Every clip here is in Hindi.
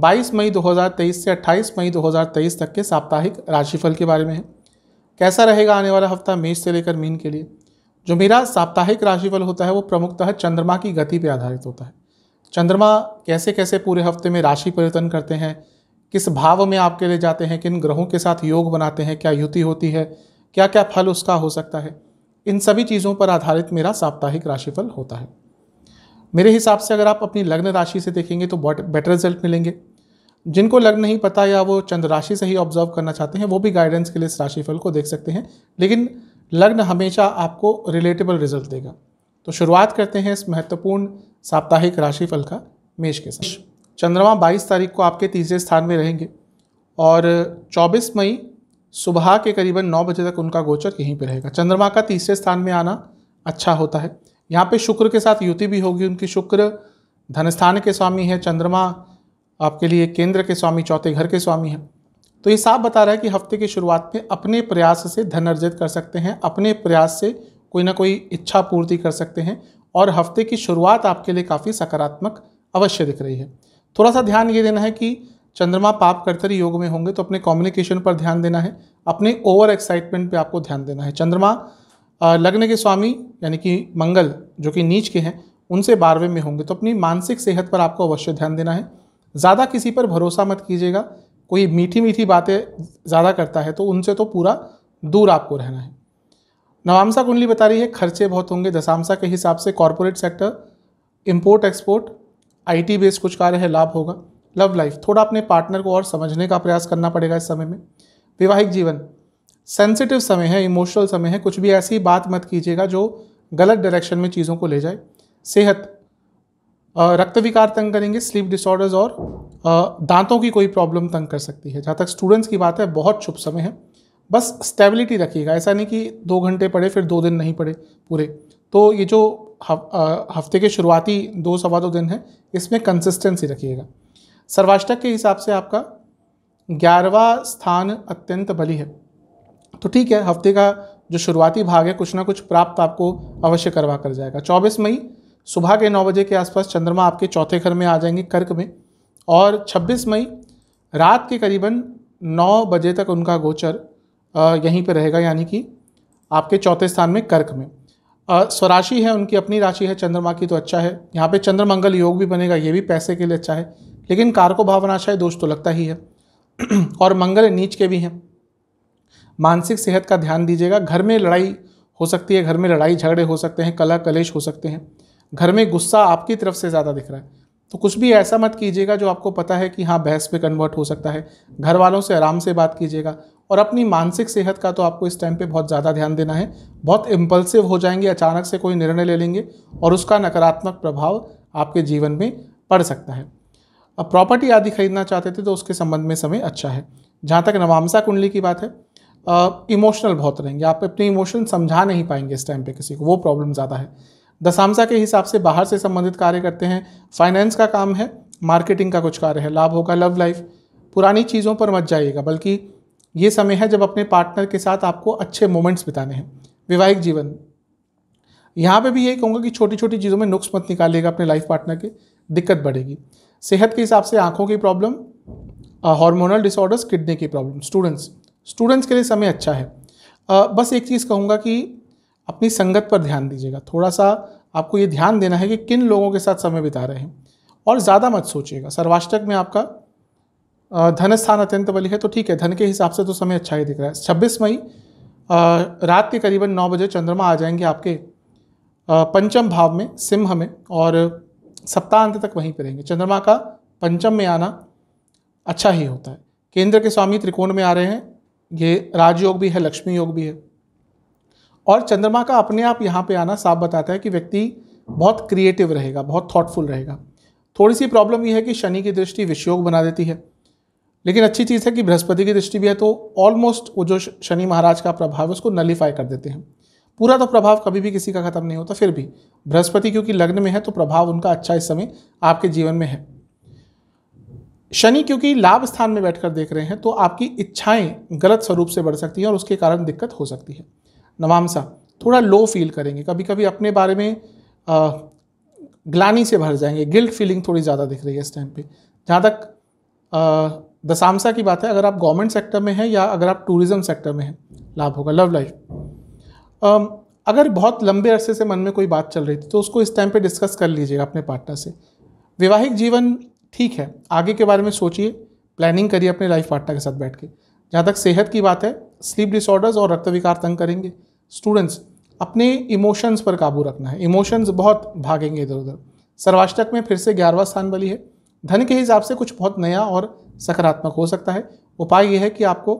22 मई 2023 से 28 मई 2023 तक के साप्ताहिक राशिफल के बारे में है कैसा रहेगा आने वाला हफ्ता मेष से लेकर मीन के लिए जो मेरा साप्ताहिक राशिफल होता है वो प्रमुखतः चंद्रमा की गति पर आधारित होता है चंद्रमा कैसे कैसे पूरे हफ्ते में राशि परिवर्तन करते हैं किस भाव में आपके लिए जाते हैं किन ग्रहों के साथ योग बनाते हैं क्या युति होती है क्या क्या फल उसका हो सकता है इन सभी चीज़ों पर आधारित मेरा साप्ताहिक राशिफल होता है मेरे हिसाब से अगर आप अपनी लग्न राशि से देखेंगे तो बेटर रिजल्ट मिलेंगे जिनको लग नहीं पता या वो चंद्र राशि से ही ऑब्जर्व करना चाहते हैं वो भी गाइडेंस के लिए इस राशिफल को देख सकते हैं लेकिन लग्न हमेशा आपको रिलेटेबल रिजल्ट देगा तो शुरुआत करते हैं इस महत्वपूर्ण साप्ताहिक राशिफल का मेष के साथ चंद्रमा 22 तारीख को आपके तीसरे स्थान में रहेंगे और 24 मई सुबह के करीबन नौ बजे तक उनका गोचर यहीं पर रहेगा चंद्रमा का तीसरे स्थान में आना अच्छा होता है यहाँ पर शुक्र के साथ युति भी होगी उनकी शुक्र धनस्थान के स्वामी है चंद्रमा आपके लिए केंद्र के स्वामी चौथे घर के स्वामी हैं तो ये साफ बता रहा है कि हफ्ते की शुरुआत में अपने प्रयास से धन अर्जित कर सकते हैं अपने प्रयास से कोई ना कोई इच्छा पूर्ति कर सकते हैं और हफ्ते की शुरुआत आपके लिए काफ़ी सकारात्मक अवश्य दिख रही है थोड़ा सा ध्यान ये देना है कि चंद्रमा पाप कर्तरी योग में होंगे तो अपने कम्युनिकेशन पर ध्यान देना है अपने ओवर एक्साइटमेंट पे आपको ध्यान देना है चंद्रमा लग्न के स्वामी यानी कि मंगल जो कि नीच के हैं उनसे बारहवें में होंगे तो अपनी मानसिक सेहत पर आपको अवश्य ध्यान देना है ज़्यादा किसी पर भरोसा मत कीजिएगा कोई मीठी मीठी बातें ज़्यादा करता है तो उनसे तो पूरा दूर आपको रहना है नवामसा कुंडली बता रही है खर्चे बहुत होंगे दशामसा के हिसाब से corporate sector import export IT based कुछ कार्य है लाभ होगा लव लाइफ थोड़ा अपने पार्टनर को और समझने का प्रयास करना पड़ेगा इस समय में वैवाहिक जीवन सेंसिटिव समय है इमोशनल समय है कुछ भी ऐसी बात मत कीजिएगा जो गलत डायरेक्शन में चीज़ों को ले जाए सेहत रक्त विकार तंग करेंगे स्लीप डिसऑर्डर्स और दांतों की कोई प्रॉब्लम तंग कर सकती है जहाँ तक स्टूडेंट्स की बात है बहुत शुभ समय है बस स्टेबिलिटी रखिएगा ऐसा नहीं कि दो घंटे पढ़े फिर दो दिन नहीं पढ़े पूरे तो ये जो हफ्ते के शुरुआती दो सवा दो दिन है इसमें कंसिस्टेंसी रखिएगा सर्वाष्टक के हिसाब से आपका ग्यारहवा स्थान अत्यंत बली है तो ठीक है हफ्ते का जो शुरुआती भाग है कुछ ना कुछ प्राप्त आपको अवश्य करवा कर जाएगा चौबीस मई सुबह के नौ बजे के आसपास चंद्रमा आपके चौथे घर में आ जाएंगे कर्क में और 26 मई रात के करीबन नौ बजे तक उनका गोचर यहीं पर रहेगा यानी कि आपके चौथे स्थान में कर्क में स्वराशि है उनकी अपनी राशि है चंद्रमा की तो अच्छा है यहाँ पे चंद्रमंगल योग भी बनेगा ये भी पैसे के लिए अच्छा है लेकिन कारको है दोष तो लगता ही है और मंगल नीच के भी हैं मानसिक सेहत का ध्यान दीजिएगा घर में लड़ाई हो सकती है घर में लड़ाई झगड़े हो सकते हैं कला कलेश हो सकते हैं घर में गुस्सा आपकी तरफ से ज़्यादा दिख रहा है तो कुछ भी ऐसा मत कीजिएगा जो आपको पता है कि हाँ बहस पे कन्वर्ट हो सकता है घर वालों से आराम से बात कीजिएगा और अपनी मानसिक सेहत का तो आपको इस टाइम पे बहुत ज़्यादा ध्यान देना है बहुत इम्पल्सिव हो जाएंगे अचानक से कोई निर्णय ले लेंगे और उसका नकारात्मक प्रभाव आपके जीवन में पड़ सकता है अब प्रॉपर्टी आदि खरीदना चाहते थे तो उसके संबंध में समय अच्छा है जहाँ तक नवामसा कुंडली की बात है इमोशनल बहुत रहेंगे आप अपने इमोशन समझा नहीं पाएंगे इस टाइम पे किसी को वो प्रॉब्लम ज़्यादा है दशामसा के हिसाब से बाहर से संबंधित कार्य करते हैं फाइनेंस का काम है मार्केटिंग का कुछ कार्य है लाभ होगा लव लाइफ पुरानी चीज़ों पर मत जाइएगा बल्कि ये समय है जब अपने पार्टनर के साथ आपको अच्छे मोमेंट्स बिताने हैं वैवाहिक जीवन यहाँ पे भी यही कहूँगा कि छोटी छोटी चीज़ों में नुक्स मत निकालिएगा अपने लाइफ पार्टनर के दिक्कत बढ़ेगी सेहत के हिसाब से आँखों की प्रॉब्लम हार्मोनल डिसऑर्डर्स किडनी की प्रॉब्लम स्टूडेंट्स स्टूडेंट्स के लिए समय अच्छा है आ, बस एक चीज़ कहूँगा कि अपनी संगत पर ध्यान दीजिएगा थोड़ा सा आपको ये ध्यान देना है कि किन लोगों के साथ समय बिता रहे हैं और ज़्यादा मत सोचिएगा सर्वाष्टक में आपका धन स्थान अत्यंत बलि है तो ठीक है धन के हिसाब से तो समय अच्छा ही दिख रहा है छब्बीस मई रात के करीबन नौ बजे चंद्रमा आ जाएंगे आपके पंचम भाव में सिंह में और अंत तक वहीं पर रहेंगे चंद्रमा का पंचम में आना अच्छा ही होता है केंद्र के स्वामी त्रिकोण में आ रहे हैं ये राजयोग भी है लक्ष्मी योग भी है और चंद्रमा का अपने आप यहाँ पे आना साफ बताता है कि व्यक्ति बहुत क्रिएटिव रहेगा बहुत थॉटफुल रहेगा थोड़ी सी प्रॉब्लम यह है कि शनि की दृष्टि विषयोग बना देती है लेकिन अच्छी चीज़ है कि बृहस्पति की दृष्टि भी है तो ऑलमोस्ट वो जो शनि महाराज का प्रभाव है उसको नलीफाई कर देते हैं पूरा तो प्रभाव कभी भी किसी का खत्म नहीं होता फिर भी बृहस्पति क्योंकि लग्न में है तो प्रभाव उनका अच्छा इस समय आपके जीवन में है शनि क्योंकि लाभ स्थान में बैठकर देख रहे हैं तो आपकी इच्छाएं गलत स्वरूप से बढ़ सकती हैं और उसके कारण दिक्कत हो सकती है नवामसा थोड़ा लो फील करेंगे कभी कभी अपने बारे में आ, ग्लानी से भर जाएंगे गिल्ट फीलिंग थोड़ी ज़्यादा दिख रही है इस टाइम पे जहाँ तक दसामसा की बात है अगर आप गवर्नमेंट सेक्टर में हैं या अगर आप टूरिज़्म सेक्टर में हैं लाभ होगा लव लाइफ अगर बहुत लंबे अरसे से मन में कोई बात चल रही थी तो उसको इस टाइम पे डिस्कस कर लीजिएगा अपने पार्टनर से वैवाहिक जीवन ठीक है आगे के बारे में सोचिए प्लानिंग करिए अपने लाइफ पार्टनर के साथ बैठ के जहाँ तक सेहत की बात है स्लीप डिसऑर्डर्स और रक्त विकार तंग करेंगे स्टूडेंट्स अपने इमोशंस पर काबू रखना है इमोशंस बहुत भागेंगे इधर उधर सर्वाष्टक में फिर से ग्यारहवा स्थान बली है धन के हिसाब से कुछ बहुत नया और सकारात्मक हो सकता है उपाय यह है कि आपको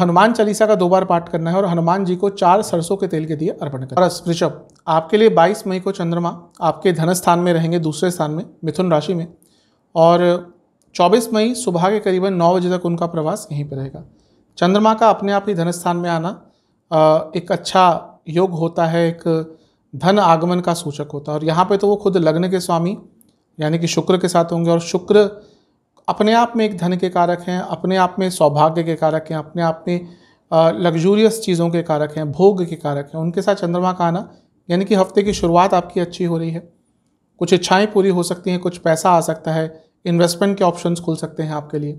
हनुमान चालीसा का दो बार पाठ करना है और हनुमान जी को चार सरसों के तेल के दिए अर्पण करना है वृषभ आपके लिए 22 मई को चंद्रमा आपके धन स्थान में रहेंगे दूसरे स्थान में मिथुन राशि में और 24 मई सुबह के करीबन 9 बजे तक उनका प्रवास यहीं पर रहेगा चंद्रमा का अपने आप ही धन स्थान में आना एक अच्छा योग होता है एक धन आगमन का सूचक होता है और यहाँ पे तो वो खुद लग्न के स्वामी यानी कि शुक्र के साथ होंगे और शुक्र अपने आप में एक धन के कारक हैं अपने आप में सौभाग्य के कारक हैं अपने आप में लग्जूरियस चीज़ों के कारक हैं भोग के कारक हैं उनके साथ चंद्रमा का आना यानी कि हफ्ते की शुरुआत आपकी अच्छी हो रही है कुछ इच्छाएं पूरी हो सकती हैं कुछ पैसा आ सकता है इन्वेस्टमेंट के ऑप्शंस खुल सकते हैं आपके लिए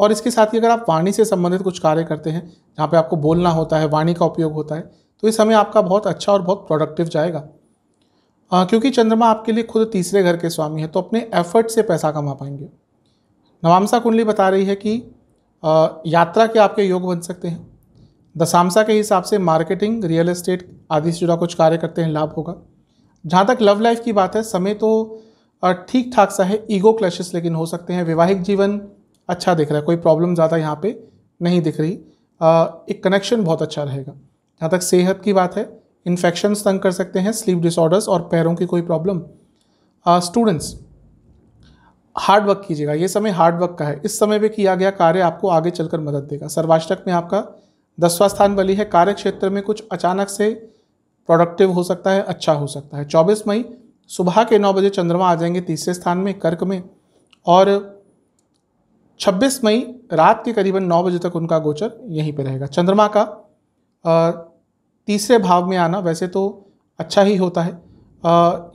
और इसके साथ ही अगर आप वाणी से संबंधित कुछ कार्य करते हैं जहाँ पे आपको बोलना होता है वाणी का उपयोग होता है तो ये समय आपका बहुत अच्छा और बहुत प्रोडक्टिव जाएगा आ, क्योंकि चंद्रमा आपके लिए खुद तीसरे घर के स्वामी हैं तो अपने एफर्ट से पैसा कमा पाएंगे नवामसा कुंडली बता रही है कि आ, यात्रा के आपके योग बन सकते हैं दशामसा के हिसाब से मार्केटिंग रियल एस्टेट आदि से जुड़ा कुछ कार्य करते हैं लाभ होगा जहाँ तक लव लाइफ की बात है समय तो ठीक ठाक सा है ईगो क्लैशेस लेकिन हो सकते हैं वैवाहिक जीवन अच्छा दिख रहा है कोई प्रॉब्लम ज़्यादा यहाँ पे नहीं दिख रही आ, एक कनेक्शन बहुत अच्छा रहेगा जहाँ तक सेहत की बात है इन्फेक्शन्स तंग कर सकते हैं स्लीप डिसऑर्डर्स और पैरों की कोई प्रॉब्लम स्टूडेंट्स हार्ड वर्क कीजिएगा ये समय हार्ड वर्क का है इस समय पर किया गया कार्य आपको आगे चलकर मदद देगा सर्वाष्टक में आपका दसवां स्थान बली है कार्य क्षेत्र में कुछ अचानक से प्रोडक्टिव हो सकता है अच्छा हो सकता है चौबीस मई सुबह के नौ बजे चंद्रमा आ जाएंगे तीसरे स्थान में कर्क में और 26 मई रात के करीबन नौ बजे तक उनका गोचर यहीं पर रहेगा चंद्रमा का तीसरे भाव में आना वैसे तो अच्छा ही होता है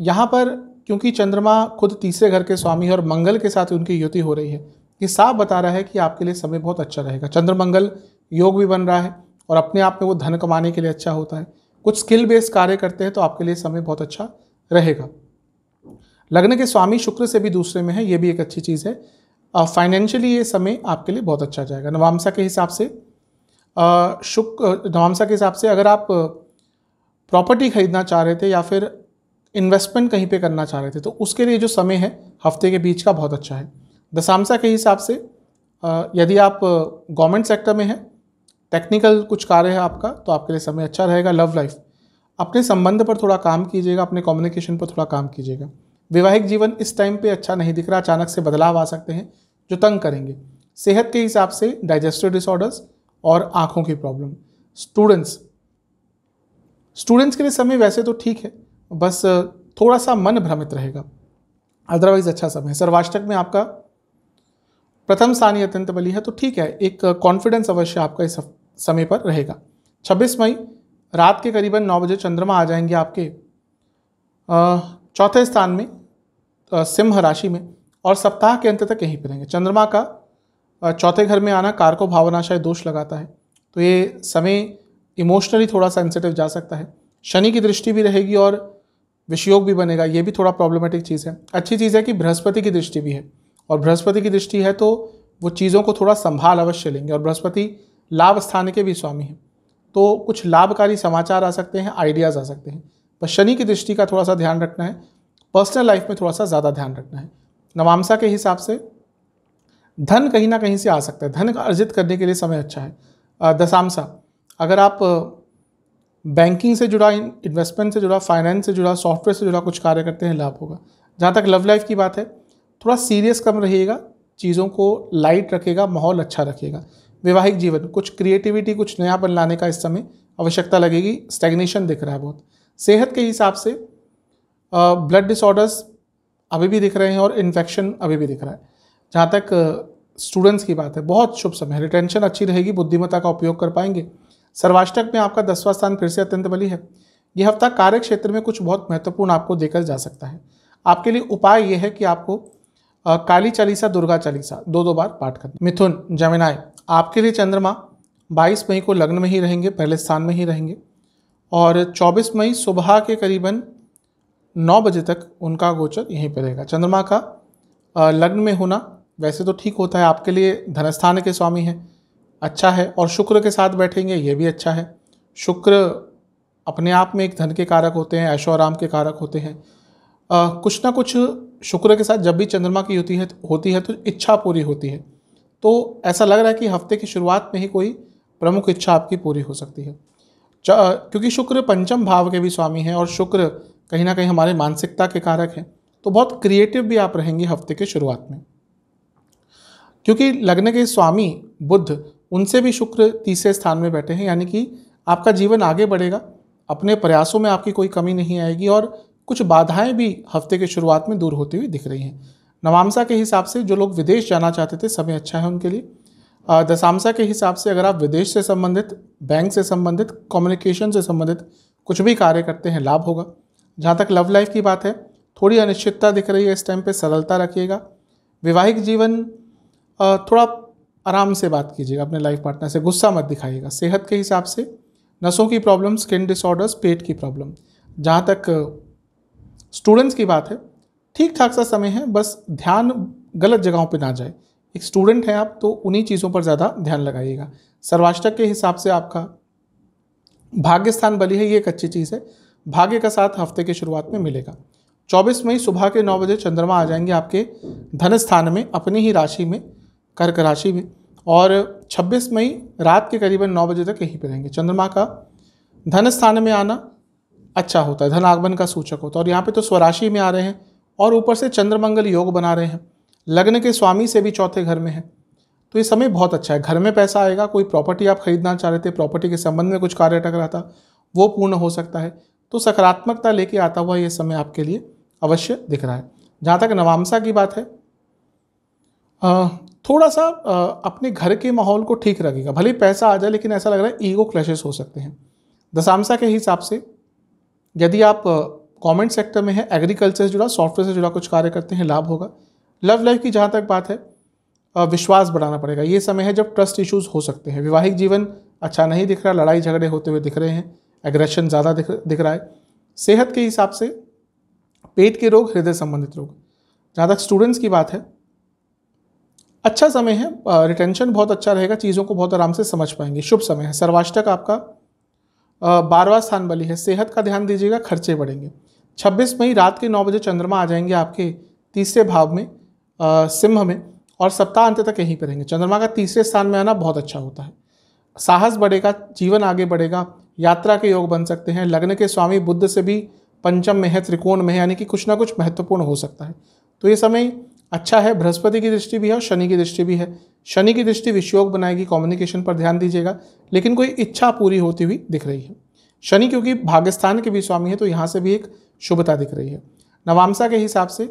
यहाँ पर क्योंकि चंद्रमा खुद तीसरे घर के स्वामी है और मंगल के साथ उनकी युति हो रही है ये साफ बता रहा है कि आपके लिए समय बहुत अच्छा रहेगा चंद्रमंगल योग भी बन रहा है और अपने आप में वो धन कमाने के लिए अच्छा होता है कुछ स्किल बेस्ड कार्य करते हैं तो आपके लिए समय बहुत अच्छा रहेगा लग्न के स्वामी शुक्र से भी दूसरे में है ये भी एक अच्छी चीज़ है फाइनेंशियली ये समय आपके लिए बहुत अच्छा जाएगा नवामसा के हिसाब से शुक्र नवामसा के हिसाब से अगर आप प्रॉपर्टी खरीदना चाह रहे थे या फिर इन्वेस्टमेंट कहीं पे करना चाह रहे थे तो उसके लिए जो समय है हफ्ते के बीच का बहुत अच्छा है दशामसा के हिसाब से यदि आप गवर्नमेंट सेक्टर में हैं टेक्निकल कुछ कार्य है आपका तो आपके लिए समय अच्छा रहेगा लव लाइफ अपने संबंध पर थोड़ा काम कीजिएगा अपने कम्युनिकेशन पर थोड़ा काम कीजिएगा वैवाहिक जीवन इस टाइम पे अच्छा नहीं दिख रहा अचानक से बदलाव आ सकते हैं जो तंग करेंगे सेहत के हिसाब से डाइजेस्टिव डिसऑर्डर्स और आँखों की प्रॉब्लम स्टूडेंट्स स्टूडेंट्स के लिए समय वैसे तो ठीक है बस थोड़ा सा मन भ्रमित रहेगा अदरवाइज अच्छा समय सर्वाष्टक में आपका प्रथम स्थान ही अत्यंत बली है तो ठीक है एक कॉन्फिडेंस अवश्य आपका इस समय पर रहेगा 26 मई रात के करीबन 9 बजे चंद्रमा आ जाएंगे आपके चौथे स्थान में सिंह राशि में और सप्ताह के अंत तक यहीं पर रहेंगे चंद्रमा का चौथे घर में आना को भावनाशय दोष लगाता है तो ये समय इमोशनली थोड़ा सेंसिटिव जा सकता है शनि की दृष्टि भी रहेगी और विषयोग भी बनेगा ये भी थोड़ा प्रॉब्लमेटिक चीज़ है अच्छी चीज़ है कि बृहस्पति की दृष्टि भी है और बृहस्पति की दृष्टि है तो वो चीज़ों को थोड़ा संभाल अवश्य लेंगे और बृहस्पति लाभ स्थान के भी स्वामी हैं तो कुछ लाभकारी समाचार आ सकते हैं आइडियाज़ आ सकते हैं पर शनि की दृष्टि का थोड़ा सा ध्यान रखना है पर्सनल लाइफ में थोड़ा सा ज़्यादा ध्यान रखना है नवामसा के हिसाब से धन कहीं ना कहीं से आ सकता है धन अर्जित करने के लिए समय अच्छा है दशामसा अगर आप बैंकिंग से जुड़ा इन्वेस्टमेंट से जुड़ा फाइनेंस से जुड़ा सॉफ्टवेयर से जुड़ा कुछ कार्य करते हैं लाभ होगा जहाँ तक लव लाइफ की बात है थोड़ा सीरियस कम रहिएगा चीज़ों को लाइट रखेगा माहौल अच्छा रखेगा वैवाहिक जीवन कुछ क्रिएटिविटी कुछ नया बन लाने का इस समय आवश्यकता लगेगी स्टेग्नेशन दिख रहा है बहुत सेहत के हिसाब से ब्लड डिसऑर्डर्स अभी भी दिख रहे हैं और इन्फेक्शन अभी भी दिख रहा है जहाँ तक स्टूडेंट्स की बात है बहुत शुभ समय रिटेंशन अच्छी रहेगी बुद्धिमत्ता का उपयोग कर पाएंगे सर्वाष्टक में आपका दसवां स्थान फिर से अत्यंत बली है यह हफ्ता कार्य क्षेत्र में कुछ बहुत महत्वपूर्ण आपको देखा जा सकता है आपके लिए उपाय यह है कि आपको काली चालीसा दुर्गा चालीसा दो दो बार पाठ करना मिथुन जमिनाय आपके लिए चंद्रमा 22 मई को लग्न में ही रहेंगे पहले स्थान में ही रहेंगे और 24 मई सुबह के करीबन नौ बजे तक उनका गोचर यहीं पर रहेगा चंद्रमा का लग्न में होना वैसे तो ठीक होता है आपके लिए धनस्थान के स्वामी हैं अच्छा है और शुक्र के साथ बैठेंगे ये भी अच्छा है शुक्र अपने आप में एक धन के कारक होते हैं ऐशोराम के कारक होते हैं आ, कुछ ना कुछ शुक्र के साथ जब भी चंद्रमा की होती है होती है तो इच्छा पूरी होती है तो ऐसा लग रहा है कि हफ्ते की शुरुआत में ही कोई प्रमुख इच्छा आपकी पूरी हो सकती है क्योंकि शुक्र पंचम भाव के भी स्वामी हैं और शुक्र कहीं ना कहीं हमारे मानसिकता के कारक हैं तो बहुत क्रिएटिव भी आप रहेंगे हफ्ते के शुरुआत में क्योंकि लग्न के स्वामी बुद्ध उनसे भी शुक्र तीसरे स्थान में बैठे हैं यानी कि आपका जीवन आगे बढ़ेगा अपने प्रयासों में आपकी कोई कमी नहीं आएगी और कुछ बाधाएं भी हफ्ते के शुरुआत में दूर होती हुई दिख रही हैं नवामसा के हिसाब से जो लोग विदेश जाना चाहते थे समय अच्छा है उनके लिए दशामसा के हिसाब से अगर आप विदेश से संबंधित बैंक से संबंधित कम्युनिकेशन से संबंधित कुछ भी कार्य करते हैं लाभ होगा जहाँ तक लव लाइफ की बात है थोड़ी अनिश्चितता दिख रही है इस टाइम पे सरलता रखिएगा वैवाहिक जीवन थोड़ा आराम से बात कीजिएगा अपने लाइफ पार्टनर से गुस्सा मत दिखाइएगा सेहत के हिसाब से नसों की प्रॉब्लम स्किन डिसऑर्डर्स पेट की प्रॉब्लम जहाँ तक स्टूडेंट्स की बात है ठीक ठाक सा समय है बस ध्यान गलत जगहों पर ना जाए एक स्टूडेंट हैं आप तो उन्हीं चीज़ों पर ज़्यादा ध्यान लगाइएगा सर्वाष्टक के हिसाब से आपका भाग्य स्थान बली है ये एक अच्छी चीज़ है भाग्य का साथ हफ्ते की शुरुआत में मिलेगा 24 मई सुबह के नौ बजे चंद्रमा आ जाएंगे आपके धन स्थान में अपनी ही राशि में कर्क राशि में और 26 मई रात के करीबन नौ बजे तक यहीं पर रहेंगे चंद्रमा का धन स्थान में आना अच्छा होता है धन आगमन का सूचक होता है और यहाँ पे तो स्वराशि में आ रहे हैं और ऊपर से चंद्रमंगल योग बना रहे हैं लग्न के स्वामी से भी चौथे घर में है तो ये समय बहुत अच्छा है घर में पैसा आएगा कोई प्रॉपर्टी आप खरीदना चाह रहे थे प्रॉपर्टी के संबंध में कुछ कार्य अटक रहा था वो पूर्ण हो सकता है तो सकारात्मकता लेके आता हुआ यह समय आपके लिए अवश्य दिख रहा है जहाँ तक नवामसा की बात है थोड़ा सा अपने घर के माहौल को ठीक रखेगा भले पैसा आ जाए लेकिन ऐसा लग रहा है ईगो क्लैशेस हो सकते हैं दशामसा के हिसाब से यदि आप गवर्नमेंट सेक्टर में हैं एग्रीकल्चर से जुड़ा सॉफ्टवेयर से जुड़ा कुछ कार्य करते हैं लाभ होगा लव लाइफ की जहाँ तक बात है विश्वास बढ़ाना पड़ेगा ये समय है जब ट्रस्ट इश्यूज हो सकते हैं वैवाहिक जीवन अच्छा नहीं दिख रहा लड़ाई झगड़े होते हुए दिख रहे हैं एग्रेशन ज़्यादा दिख दिख रहा है सेहत के हिसाब से पेट के रोग हृदय संबंधित रोग जहाँ तक स्टूडेंट्स की बात है अच्छा समय है रिटेंशन बहुत अच्छा रहेगा चीज़ों को बहुत आराम से समझ पाएंगे शुभ समय है सर्वाष्टक आपका बारहवा स्थान बली है सेहत का ध्यान दीजिएगा खर्चे बढ़ेंगे 26 मई रात के नौ बजे चंद्रमा आ जाएंगे आपके तीसरे भाव में सिंह में और सप्ताह अंत तक यहीं पर रहेंगे चंद्रमा का तीसरे स्थान में आना बहुत अच्छा होता है साहस बढ़ेगा जीवन आगे बढ़ेगा यात्रा के योग बन सकते हैं लग्न के स्वामी बुद्ध से भी पंचम में है त्रिकोण में है यानी कि कुछ ना कुछ महत्वपूर्ण हो सकता है तो ये समय अच्छा है बृहस्पति की दृष्टि भी है और शनि की दृष्टि भी है शनि की दृष्टि विषयोग बनाएगी कम्युनिकेशन पर ध्यान दीजिएगा लेकिन कोई इच्छा पूरी होती हुई दिख रही है शनि क्योंकि भाग्यस्थान के भी स्वामी है तो यहाँ से भी एक शुभता दिख रही है नवामसा के हिसाब से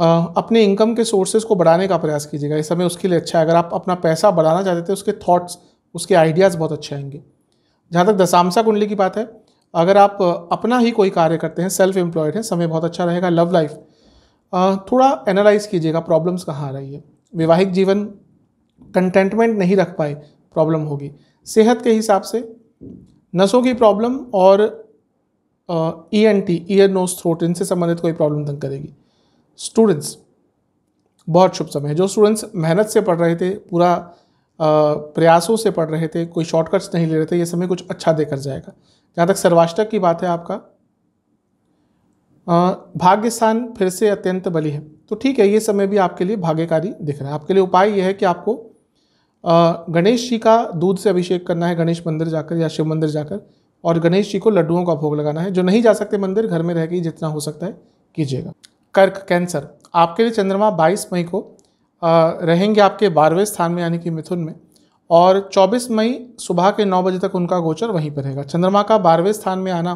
आ, अपने इनकम के सोर्सेज को बढ़ाने का प्रयास कीजिएगा इस समय उसके लिए अच्छा है अगर आप अपना पैसा बढ़ाना चाहते थे तो उसके थॉट्स उसके आइडियाज़ बहुत अच्छे आएंगे जहाँ तक दशामसा कुंडली की बात है अगर आप अपना ही कोई कार्य करते हैं सेल्फ एम्प्लॉयड हैं समय बहुत अच्छा रहेगा लव लाइफ थोड़ा एनालाइज कीजिएगा प्रॉब्लम्स कहाँ आ रही है वैवाहिक जीवन कंटेंटमेंट नहीं रख पाए प्रॉब्लम होगी सेहत के हिसाब से नसों की प्रॉब्लम और E N T ear nose throat इनसे संबंधित कोई प्रॉब्लम तंग करेगी स्टूडेंट्स बहुत शुभ समय है जो स्टूडेंट्स मेहनत से पढ़ रहे थे पूरा प्रयासों से पढ़ रहे थे कोई शॉर्टकट्स नहीं ले रहे थे ये समय कुछ अच्छा देकर जाएगा जहाँ तक सर्वाष्टक की बात है आपका भाग्य स्थान फिर से अत्यंत बली है तो ठीक है ये समय भी आपके लिए भाग्यकारी दिख रहा है आपके लिए उपाय यह है कि आपको गणेश जी का दूध से अभिषेक करना है गणेश मंदिर जाकर या शिव मंदिर जाकर और गणेश जी को लड्डुओं का भोग लगाना है जो नहीं जा सकते मंदिर घर में रह गई जितना हो सकता है कीजिएगा कर्क कैंसर आपके लिए चंद्रमा 22 मई को रहेंगे आपके बारहवें स्थान में यानी कि मिथुन में और 24 मई सुबह के नौ बजे तक उनका गोचर वहीं पर रहेगा चंद्रमा का बारहवें स्थान में आना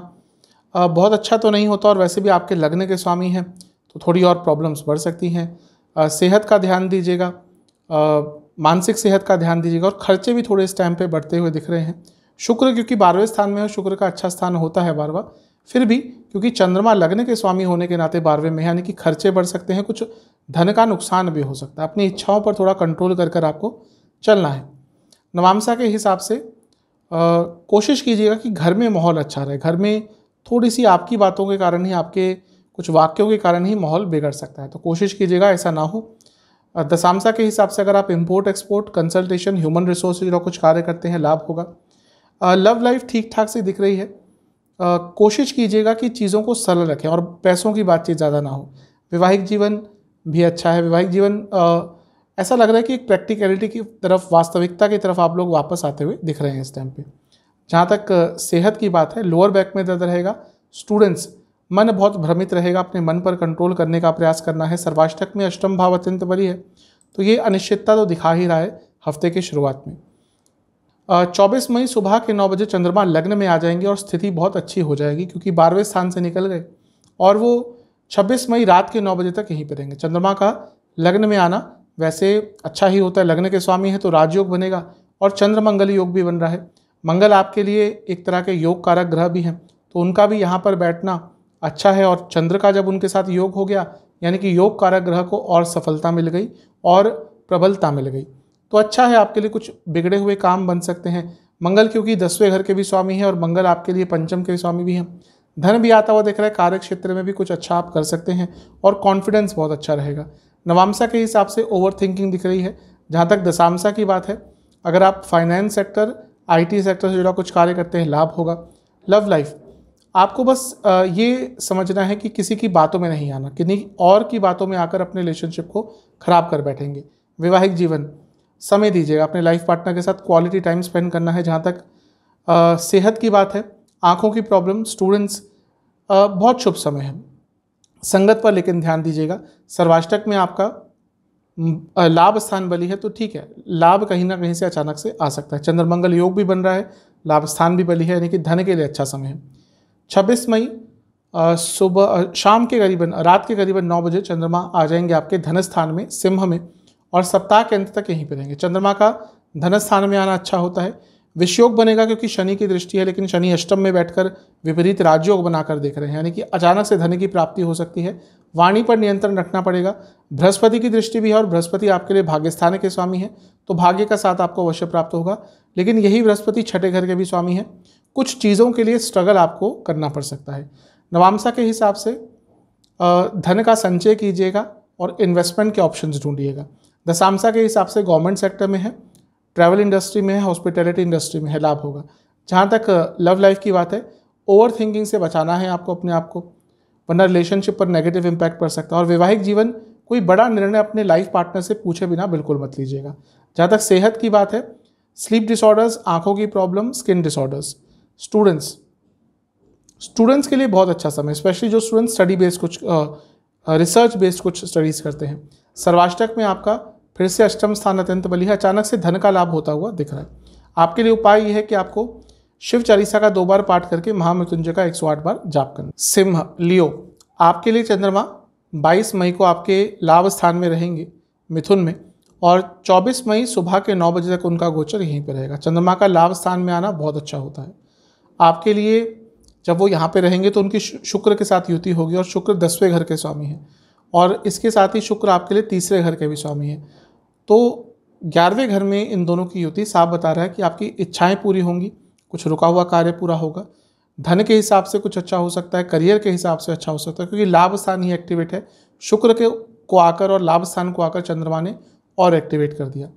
बहुत अच्छा तो नहीं होता और वैसे भी आपके लगने के स्वामी हैं तो थोड़ी और प्रॉब्लम्स बढ़ सकती हैं सेहत का ध्यान दीजिएगा मानसिक सेहत का ध्यान दीजिएगा और खर्चे भी थोड़े इस टाइम पर बढ़ते हुए दिख रहे हैं शुक्र क्योंकि बारहवें स्थान में है शुक्र का अच्छा स्थान होता है बारवा फिर भी क्योंकि चंद्रमा लग्न के स्वामी होने के नाते बारहवें में यानी कि खर्चे बढ़ सकते हैं कुछ धन का नुकसान भी हो सकता है अपनी इच्छाओं पर थोड़ा कंट्रोल कर कर आपको चलना है नवामसा के हिसाब से आ, कोशिश कीजिएगा कि घर में माहौल अच्छा रहे घर में थोड़ी सी आपकी बातों के कारण ही आपके कुछ वाक्यों के कारण ही माहौल बिगड़ सकता है तो कोशिश कीजिएगा ऐसा ना हो दशामसा के हिसाब से अगर आप import export consultation human resource कुछ कार्य करते हैं लाभ होगा लव लाइफ ठीक ठाक से दिख रही है कोशिश कीजिएगा कि चीज़ों को सरल रखें और पैसों की बातचीत ज़्यादा ना हो वैवाहिक जीवन भी अच्छा है वैवाहिक जीवन आ, ऐसा लग रहा है कि एक प्रैक्टिकलिटी की तरफ वास्तविकता की तरफ आप लोग वापस आते हुए दिख रहे हैं इस टाइम पे जहाँ तक सेहत की बात है लोअर बैक में दर्द रहेगा स्टूडेंट्स मन बहुत भ्रमित रहेगा अपने मन पर कंट्रोल करने का प्रयास करना है सर्वाष्टक में अष्टम भाव अत्यंत बड़ी है तो ये अनिश्चितता तो दिखा ही रहा है हफ्ते की शुरुआत में चौबीस मई सुबह के नौ बजे चंद्रमा लग्न में आ जाएंगे और स्थिति बहुत अच्छी हो जाएगी क्योंकि बारहवें स्थान से निकल गए और वो छब्बीस मई रात के नौ बजे तक यहीं पर रहेंगे चंद्रमा का लग्न में आना वैसे अच्छा ही होता है लग्न के स्वामी है तो राजयोग बनेगा और चंद्र मंगल योग भी बन रहा है मंगल आपके लिए एक तरह के योग कारक ग्रह भी हैं तो उनका भी यहाँ पर बैठना अच्छा है और चंद्र का जब उनके साथ योग हो गया यानी कि योग कारक ग्रह को और सफलता मिल गई और प्रबलता मिल गई तो अच्छा है आपके लिए कुछ बिगड़े हुए काम बन सकते हैं मंगल क्योंकि दसवें घर के भी स्वामी हैं और मंगल आपके लिए पंचम के भी स्वामी भी हैं धन भी आता हुआ दिख रहा है कार्य क्षेत्र में भी कुछ अच्छा आप कर सकते हैं और कॉन्फिडेंस बहुत अच्छा रहेगा नवामसा के हिसाब से ओवर थिंकिंग दिख रही है जहाँ तक दशामसा की बात है अगर आप फाइनेंस सेक्टर आई सेक्टर से जुड़ा कुछ कार्य करते हैं लाभ होगा लव लाइफ आपको बस ये समझना है कि किसी की बातों में नहीं आना किन्हीं और की बातों में आकर अपने रिलेशनशिप को खराब कर बैठेंगे वैवाहिक जीवन समय दीजिएगा अपने लाइफ पार्टनर के साथ क्वालिटी टाइम स्पेंड करना है जहाँ तक आ, सेहत की बात है आँखों की प्रॉब्लम स्टूडेंट्स बहुत शुभ समय है संगत पर लेकिन ध्यान दीजिएगा सर्वाष्टक में आपका लाभ स्थान बली है तो ठीक है लाभ कहीं ना कहीं से अचानक से आ सकता है चंद्रमंगल योग भी बन रहा है लाभ स्थान भी बली है यानी कि धन के लिए अच्छा समय है छब्बीस मई सुबह शाम के करीबन रात के करीबन नौ बजे चंद्रमा आ जाएंगे आपके धन स्थान में सिंह में और सप्ताह के अंत तक यहीं पर रहेंगे चंद्रमा का धन स्थान में आना अच्छा होता है विषयोग बनेगा क्योंकि शनि की दृष्टि है लेकिन शनि अष्टम में बैठकर विपरीत राजयोग बनाकर देख रहे हैं यानी कि अचानक से धन की प्राप्ति हो सकती है वाणी पर नियंत्रण रखना पड़ेगा बृहस्पति की दृष्टि भी है और बृहस्पति आपके लिए भाग्यस्थान के स्वामी है तो भाग्य का साथ आपको अवश्य प्राप्त होगा लेकिन यही बृहस्पति छठे घर के भी स्वामी हैं कुछ चीज़ों के लिए स्ट्रगल आपको करना पड़ सकता है नवामसा के हिसाब से धन का संचय कीजिएगा और इन्वेस्टमेंट के ऑप्शंस ढूंढिएगा द सामसा के हिसाब से गवर्नमेंट सेक्टर में है ट्रैवल इंडस्ट्री में है हॉस्पिटैलिटी इंडस्ट्री में है लाभ होगा जहाँ तक लव uh, लाइफ की बात है ओवर थिंकिंग से बचाना है आपको अपने आप को वरना रिलेशनशिप पर नेगेटिव इम्पैक्ट पड़ सकता है और वैवाहिक जीवन कोई बड़ा निर्णय अपने लाइफ पार्टनर से पूछे बिना बिल्कुल मत लीजिएगा जहाँ तक सेहत की बात है स्लीप डिसऑर्डर्स आँखों की problem skin disorders students students के लिए बहुत अच्छा समय स्पेशली जो स्टूडेंट्स स्टडी बेस्ड कुछ रिसर्च uh, बेस्ड uh, कुछ स्टडीज़ करते हैं सर्वाष्टक में आपका फिर से अष्टम स्थान अत्यंत बलि है अचानक से धन का लाभ होता हुआ दिख रहा है आपके लिए उपाय यह है कि आपको शिव चालीसा का दो बार पाठ करके महामृत्युंजय का एक बार जाप करना सिंह लियो आपके लिए चंद्रमा 22 मई को आपके लाभ स्थान में रहेंगे मिथुन में और 24 मई सुबह के 9 बजे तक उनका गोचर यहीं पर रहेगा चंद्रमा का लाभ स्थान में आना बहुत अच्छा होता है आपके लिए जब वो यहाँ पे रहेंगे तो उनकी शुक्र के साथ युति होगी और शुक्र दसवें घर के स्वामी हैं और इसके साथ ही शुक्र आपके लिए तीसरे घर के भी स्वामी हैं तो ग्यारहवें घर में इन दोनों की युति साफ बता रहा है कि आपकी इच्छाएं पूरी होंगी कुछ रुका हुआ कार्य पूरा होगा धन के हिसाब से कुछ अच्छा हो सकता है करियर के हिसाब से अच्छा हो सकता है क्योंकि लाभ स्थान ही एक्टिवेट है शुक्र के को आकर और लाभ स्थान को आकर चंद्रमा ने और एक्टिवेट कर दिया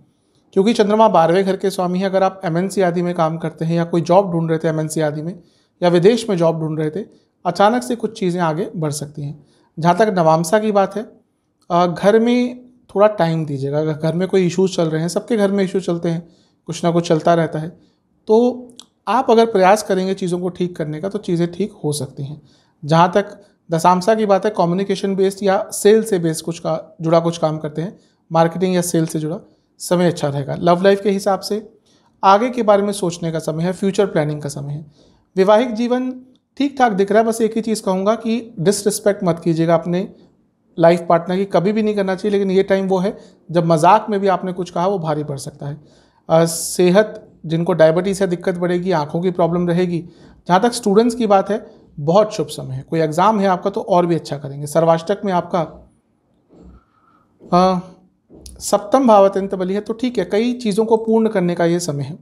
क्योंकि चंद्रमा बारहवें घर के स्वामी हैं अगर आप एम आदि में काम करते हैं या कोई जॉब ढूंढ रहे थे एम आदि में या विदेश में जॉब ढूंढ रहे थे अचानक से कुछ चीज़ें आगे बढ़ सकती हैं जहाँ तक नवामसा की बात है घर में थोड़ा टाइम दीजिएगा अगर घर में कोई इशूज़ चल रहे हैं सबके घर में इशू चलते हैं कुछ ना कुछ चलता रहता है तो आप अगर प्रयास करेंगे चीज़ों को ठीक करने का तो चीज़ें ठीक हो सकती हैं जहाँ तक दशामसा की बात है कम्युनिकेशन बेस्ड या सेल से बेस्ड कुछ का जुड़ा कुछ काम करते हैं मार्केटिंग या सेल से जुड़ा समय अच्छा रहेगा लव लाइफ के हिसाब से आगे के बारे में सोचने का समय है फ्यूचर प्लानिंग का समय है वैवाहिक जीवन ठीक ठाक दिख रहा है बस एक ही चीज़ कहूँगा कि डिसरिस्पेक्ट मत कीजिएगा अपने लाइफ पार्टनर की कभी भी नहीं करना चाहिए लेकिन ये टाइम वो है जब मजाक में भी आपने कुछ कहा वो भारी पड़ सकता है आ, सेहत जिनको डायबिटीज़ है दिक्कत बढ़ेगी आँखों की प्रॉब्लम रहेगी जहाँ तक स्टूडेंट्स की बात है बहुत शुभ समय है कोई एग्ज़ाम है आपका तो और भी अच्छा करेंगे सर्वाष्टक में आपका सप्तम भाव अत्यंत बली है तो ठीक है कई चीज़ों को पूर्ण करने का ये समय है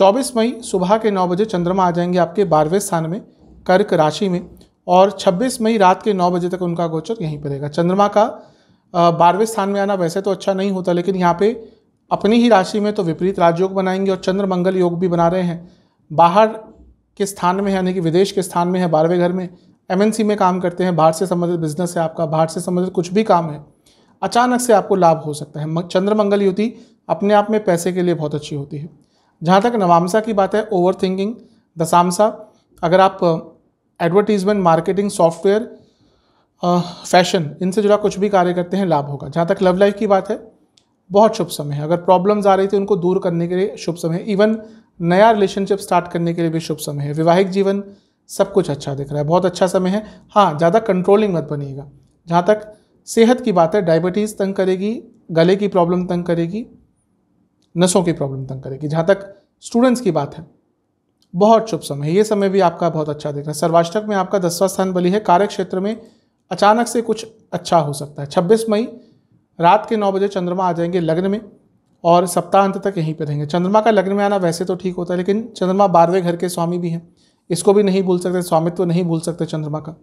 24 मई सुबह के 9 बजे चंद्रमा आ जाएंगे आपके बारहवें स्थान में कर्क राशि में और 26 मई रात के नौ बजे तक उनका गोचर यहीं पर रहेगा चंद्रमा का बारहवें स्थान में आना वैसे तो अच्छा नहीं होता लेकिन यहाँ पे अपनी ही राशि में तो विपरीत राजयोग बनाएंगे और चंद्र मंगल योग भी बना रहे हैं बाहर के स्थान में यानी कि विदेश के स्थान में है बारहवें घर में एम में काम करते हैं बाहर से संबंधित बिजनेस है आपका बाहर से संबंधित कुछ भी काम है अचानक से आपको लाभ हो सकता है चंद्र मंगल युति अपने आप में पैसे के लिए बहुत अच्छी होती है जहाँ तक नवामसा की बात है ओवर थिंकिंग दशामसा अगर आप एडवर्टीजमेंट मार्केटिंग सॉफ्टवेयर फैशन इनसे जुड़ा कुछ भी कार्य करते हैं लाभ होगा जहाँ तक लव लाइफ की बात है बहुत शुभ समय है अगर प्रॉब्लम्स आ रही थी उनको दूर करने के लिए शुभ समय है इवन नया रिलेशनशिप स्टार्ट करने के लिए भी शुभ समय है वैवाहिक जीवन सब कुछ अच्छा दिख रहा है बहुत अच्छा समय है हाँ ज़्यादा कंट्रोलिंग मत बनिएगा जहाँ तक सेहत की बात है डायबिटीज़ तंग करेगी गले की प्रॉब्लम तंग करेगी नसों की प्रॉब्लम तंग करेगी जहाँ तक स्टूडेंट्स की बात है बहुत शुभ समय ये समय भी आपका बहुत अच्छा दिख रहा है सर्वाष्टक में आपका दसवां स्थान बली है कार्य क्षेत्र में अचानक से कुछ अच्छा हो सकता है 26 मई रात के नौ बजे चंद्रमा आ जाएंगे लग्न में और अंत तक यहीं पर रहेंगे चंद्रमा का लग्न में आना वैसे तो ठीक होता है लेकिन चंद्रमा बारहवें घर के स्वामी भी हैं इसको भी नहीं भूल सकते स्वामित्व नहीं भूल सकते चंद्रमा का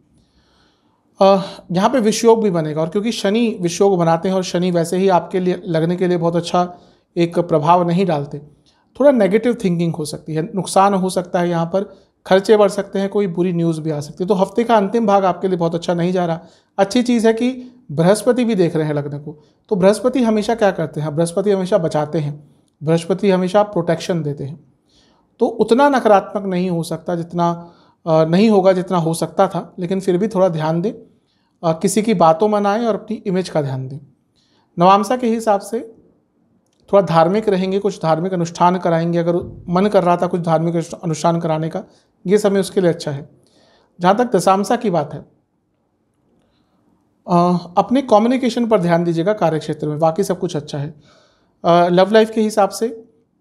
यहाँ पे विषयोग भी बनेगा और क्योंकि शनि विषयोग बनाते हैं और शनि वैसे ही आपके लिए लगने के लिए बहुत अच्छा एक प्रभाव नहीं डालते थोड़ा नेगेटिव थिंकिंग हो सकती है नुकसान हो सकता है यहाँ पर खर्चे बढ़ सकते हैं कोई बुरी न्यूज़ भी आ सकती है तो हफ्ते का अंतिम भाग आपके लिए बहुत अच्छा नहीं जा रहा अच्छी चीज़ है कि बृहस्पति भी देख रहे हैं लग्न को तो बृहस्पति हमेशा क्या करते हैं बृहस्पति हमेशा बचाते हैं बृहस्पति हमेशा प्रोटेक्शन देते हैं तो उतना नकारात्मक नहीं हो सकता जितना नहीं होगा जितना हो सकता था लेकिन फिर भी थोड़ा ध्यान दें किसी की बातों में ना और अपनी इमेज का ध्यान दें नवामसा के हिसाब से थोड़ा धार्मिक रहेंगे कुछ धार्मिक अनुष्ठान कराएंगे अगर मन कर रहा था कुछ धार्मिक अनुष्ठान कराने का ये समय उसके लिए अच्छा है जहाँ तक दशामसा की बात है आ, अपने कम्युनिकेशन पर ध्यान दीजिएगा कार्यक्षेत्र में बाकी सब कुछ अच्छा है आ, लव लाइफ के हिसाब से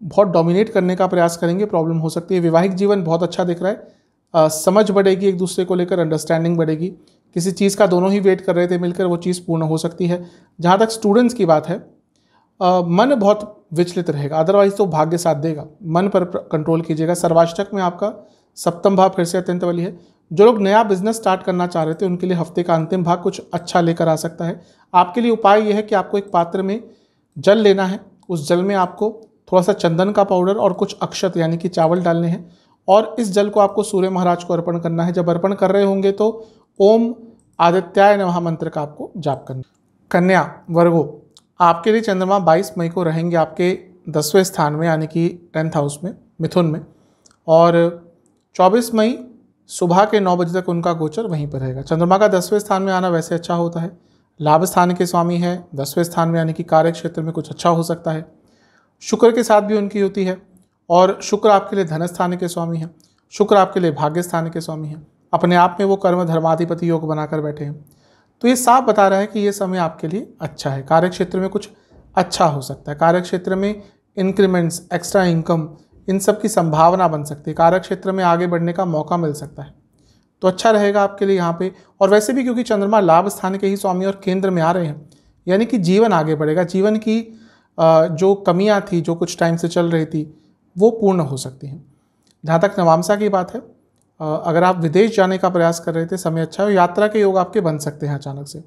बहुत डोमिनेट करने का प्रयास करेंगे प्रॉब्लम हो सकती है वैवाहिक जीवन बहुत अच्छा दिख रहा है आ, समझ बढ़ेगी एक दूसरे को लेकर अंडरस्टैंडिंग बढ़ेगी किसी चीज़ का दोनों ही वेट कर रहे थे मिलकर वो चीज़ पूर्ण हो सकती है जहाँ तक स्टूडेंट्स की बात है मन बहुत विचलित रहेगा अदरवाइज तो भाग्य साथ देगा मन पर कंट्रोल कीजिएगा सर्वाष्टक में आपका सप्तम भाव फिर से अत्यंत वाली है जो लोग नया बिजनेस स्टार्ट करना चाह रहे थे उनके लिए हफ्ते का अंतिम भाग कुछ अच्छा लेकर आ सकता है आपके लिए उपाय यह है कि आपको एक पात्र में जल लेना है उस जल में आपको थोड़ा सा चंदन का पाउडर और कुछ अक्षत यानी कि चावल डालने हैं और इस जल को आपको सूर्य महाराज को अर्पण करना है जब अर्पण कर रहे होंगे तो ओम आदित्याय नमः मंत्र का आपको जाप करना कन्या वर्गो आपके लिए चंद्रमा 22 मई को रहेंगे आपके दसवें स्थान में यानी कि टेंथ हाउस में मिथुन में और 24 मई सुबह के नौ बजे तक उनका गोचर वहीं पर रहेगा चंद्रमा का दसवें स्थान में आना वैसे अच्छा होता है लाभ स्थान के स्वामी है दसवें स्थान में यानी कि कार्य क्षेत्र में कुछ अच्छा हो सकता है शुक्र के साथ भी उनकी होती है और शुक्र आपके लिए धन स्थान के स्वामी हैं शुक्र आपके लिए भाग्य स्थान के स्वामी हैं अपने आप में वो कर्म धर्माधिपति योग बनाकर बैठे हैं तो ये साफ बता रहा है कि ये समय आपके लिए अच्छा है कार्य क्षेत्र में कुछ अच्छा हो सकता है कार्य क्षेत्र में इंक्रीमेंट्स एक्स्ट्रा इनकम इन सब की संभावना बन सकती है कार्य क्षेत्र में आगे बढ़ने का मौका मिल सकता है तो अच्छा रहेगा आपके लिए यहाँ पे और वैसे भी क्योंकि चंद्रमा लाभ स्थान के ही स्वामी और केंद्र में आ रहे हैं यानी कि जीवन आगे बढ़ेगा जीवन की जो कमियाँ थी जो कुछ टाइम से चल रही थी वो पूर्ण हो सकती हैं जहाँ तक नवामसा की बात है अगर आप विदेश जाने का प्रयास कर रहे थे समय अच्छा है यात्रा के योग आपके बन सकते हैं अचानक से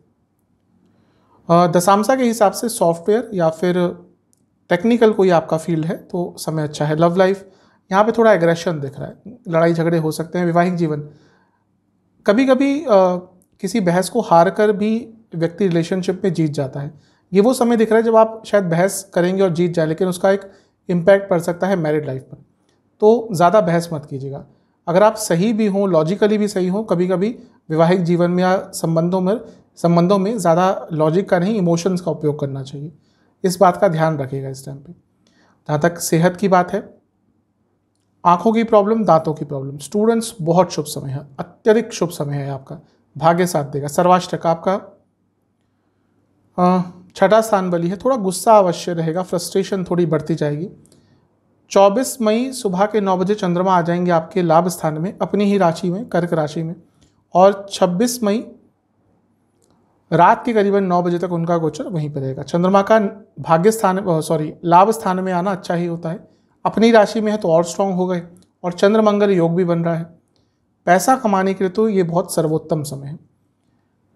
दशामसा के हिसाब से सॉफ्टवेयर या फिर टेक्निकल कोई आपका फील्ड है तो समय अच्छा है लव लाइफ यहाँ पे थोड़ा एग्रेशन दिख रहा है लड़ाई झगड़े हो सकते हैं वैवाहिक जीवन कभी कभी किसी बहस को हार कर भी व्यक्ति रिलेशनशिप में जीत जाता है ये वो समय दिख रहा है जब आप शायद बहस करेंगे और जीत जाए लेकिन उसका एक इम्पैक्ट पड़ सकता है मैरिड लाइफ पर तो ज़्यादा बहस मत कीजिएगा अगर आप सही भी हों लॉजिकली भी सही हों कभी कभी वैवाहिक जीवन में या संबंधों में संबंधों में ज़्यादा लॉजिक का नहीं इमोशंस का उपयोग करना चाहिए इस बात का ध्यान रखिएगा इस टाइम पे जहाँ तक सेहत की बात है आँखों की प्रॉब्लम दांतों की प्रॉब्लम स्टूडेंट्स बहुत शुभ समय है अत्यधिक शुभ समय है आपका भाग्य साथ देगा सर्वाष्टक आपका छठा स्थान बली है थोड़ा गुस्सा अवश्य रहेगा फ्रस्ट्रेशन थोड़ी बढ़ती जाएगी 24 मई सुबह के नौ बजे चंद्रमा आ जाएंगे आपके लाभ स्थान में अपनी ही राशि में कर्क राशि में और 26 मई रात के करीबन नौ बजे तक उनका गोचर वहीं पर रहेगा चंद्रमा का भाग्य स्थान सॉरी लाभ स्थान में आना अच्छा ही होता है अपनी राशि में है तो और स्ट्रांग हो गए और चंद्रमंगल योग भी बन रहा है पैसा कमाने के लिए तो ये बहुत सर्वोत्तम समय है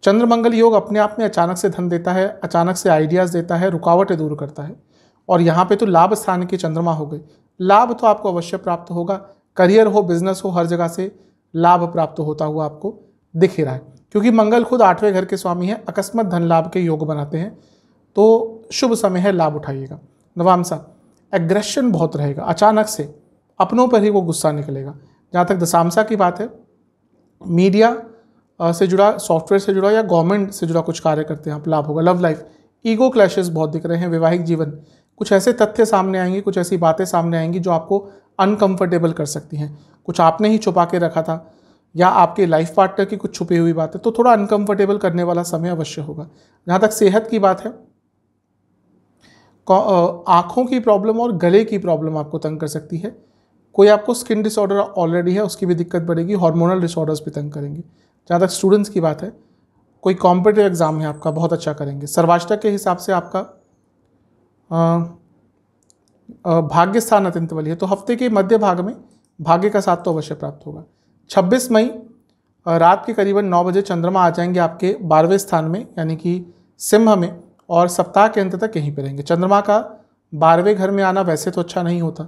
चंद्रमंगल योग अपने आप में अचानक से धन देता है अचानक से आइडियाज़ देता है रुकावटें दूर करता है और यहाँ पे तो लाभ स्थान के चंद्रमा हो गए लाभ तो आपको अवश्य प्राप्त होगा करियर हो बिजनेस हो हर जगह से लाभ प्राप्त होता हुआ आपको दिख ही रहा है क्योंकि मंगल खुद आठवें घर के स्वामी हैं अकस्मत धन लाभ के योग बनाते हैं तो शुभ समय है लाभ उठाइएगा नवामसा एग्रेशन बहुत रहेगा अचानक से अपनों पर ही वो गुस्सा निकलेगा जहाँ तक दशामसा की बात है मीडिया से जुड़ा सॉफ्टवेयर से जुड़ा या गवर्नमेंट से जुड़ा कुछ कार्य करते हैं आप लाभ होगा लव लाइफ ईगो क्लैशेस बहुत दिख रहे हैं वैवाहिक जीवन कुछ ऐसे तथ्य सामने आएंगे कुछ ऐसी बातें सामने आएंगी जो आपको अनकंफर्टेबल कर सकती हैं कुछ आपने ही छुपा के रखा था या आपके लाइफ पार्टनर की कुछ छुपी हुई बातें तो थोड़ा अनकंफर्टेबल करने वाला समय अवश्य होगा जहाँ तक सेहत की बात है आँखों की प्रॉब्लम और गले की प्रॉब्लम आपको तंग कर सकती है कोई आपको स्किन डिसऑर्डर ऑलरेडी है उसकी भी दिक्कत बढ़ेगी हार्मोनल डिसऑर्डर्स भी तंग करेंगे जहाँ तक स्टूडेंट्स की बात है कोई कॉम्पिटेटिव एग्ज़ाम है आपका बहुत अच्छा करेंगे सर्वाष्टा के हिसाब से आपका भाग्य स्थान अत्यंत बलि है तो हफ्ते के मध्य भाग में भाग्य का साथ तो अवश्य प्राप्त होगा 26 मई रात के करीबन नौ बजे चंद्रमा आ जाएंगे आपके बारहवें स्थान में यानी कि सिंह में और सप्ताह के अंत तक यहीं पर रहेंगे चंद्रमा का बारहवें घर में आना वैसे तो अच्छा नहीं होता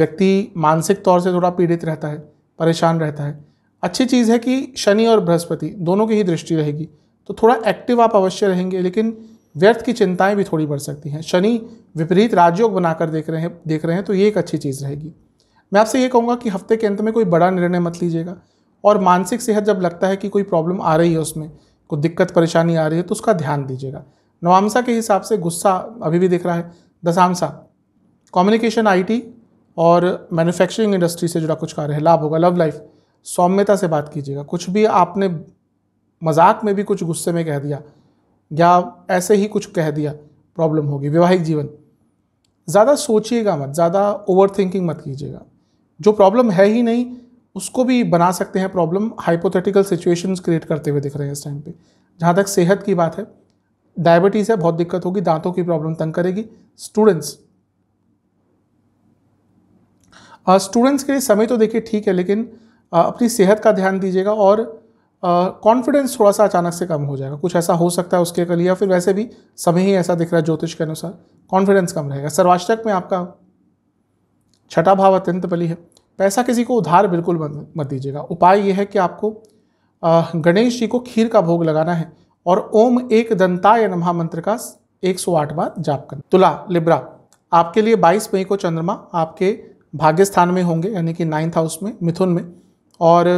व्यक्ति मानसिक तौर से थोड़ा पीड़ित रहता है परेशान रहता है अच्छी चीज़ है कि शनि और बृहस्पति दोनों की ही दृष्टि रहेगी तो थोड़ा एक्टिव आप अवश्य रहेंगे लेकिन व्यर्थ की चिंताएं भी थोड़ी बढ़ सकती हैं शनि विपरीत राजयोग बनाकर देख रहे हैं देख रहे हैं तो ये एक अच्छी चीज़ रहेगी मैं आपसे ये कहूँगा कि हफ्ते के अंत में कोई बड़ा निर्णय मत लीजिएगा और मानसिक सेहत जब लगता है कि कोई प्रॉब्लम आ रही है उसमें कोई दिक्कत परेशानी आ रही है तो उसका ध्यान दीजिएगा नवामसा के हिसाब से गुस्सा अभी भी दिख रहा है दसामसा कम्युनिकेशन आईटी और मैन्युफैक्चरिंग इंडस्ट्री से जुड़ा कुछ कार्य है लाभ होगा लव लाइफ सौम्यता से बात कीजिएगा कुछ भी आपने मजाक में भी कुछ गुस्से में कह दिया या ऐसे ही कुछ कह दिया प्रॉब्लम होगी वैवाहिक जीवन ज़्यादा सोचिएगा मत ज़्यादा ओवर थिंकिंग मत कीजिएगा जो प्रॉब्लम है ही नहीं उसको भी बना सकते हैं प्रॉब्लम हाइपोथेटिकल सिचुएशंस क्रिएट करते हुए दिख रहे हैं इस टाइम पे जहाँ तक सेहत की बात है डायबिटीज़ है बहुत दिक्कत होगी दांतों की प्रॉब्लम तंग करेगी स्टूडेंट्स स्टूडेंट्स के लिए समय तो देखिए ठीक है लेकिन अपनी सेहत का ध्यान दीजिएगा और कॉन्फिडेंस थोड़ा सा अचानक से कम हो जाएगा कुछ ऐसा हो सकता है उसके लिए या फिर वैसे भी समय ही ऐसा दिख रहा है ज्योतिष के अनुसार कॉन्फिडेंस कम रहेगा सर्वाष्टक में आपका छठा भाव अत्यंत बली है पैसा किसी को उधार बिल्कुल मत दीजिएगा उपाय यह है कि आपको गणेश जी को खीर का भोग लगाना है और ओम एक दंताय नमः मंत्र का एक सौ आठ बार जाप करना तुला लिब्रा आपके लिए 22 मई को चंद्रमा आपके भाग्य स्थान में होंगे यानी कि नाइन्थ हाउस में मिथुन में और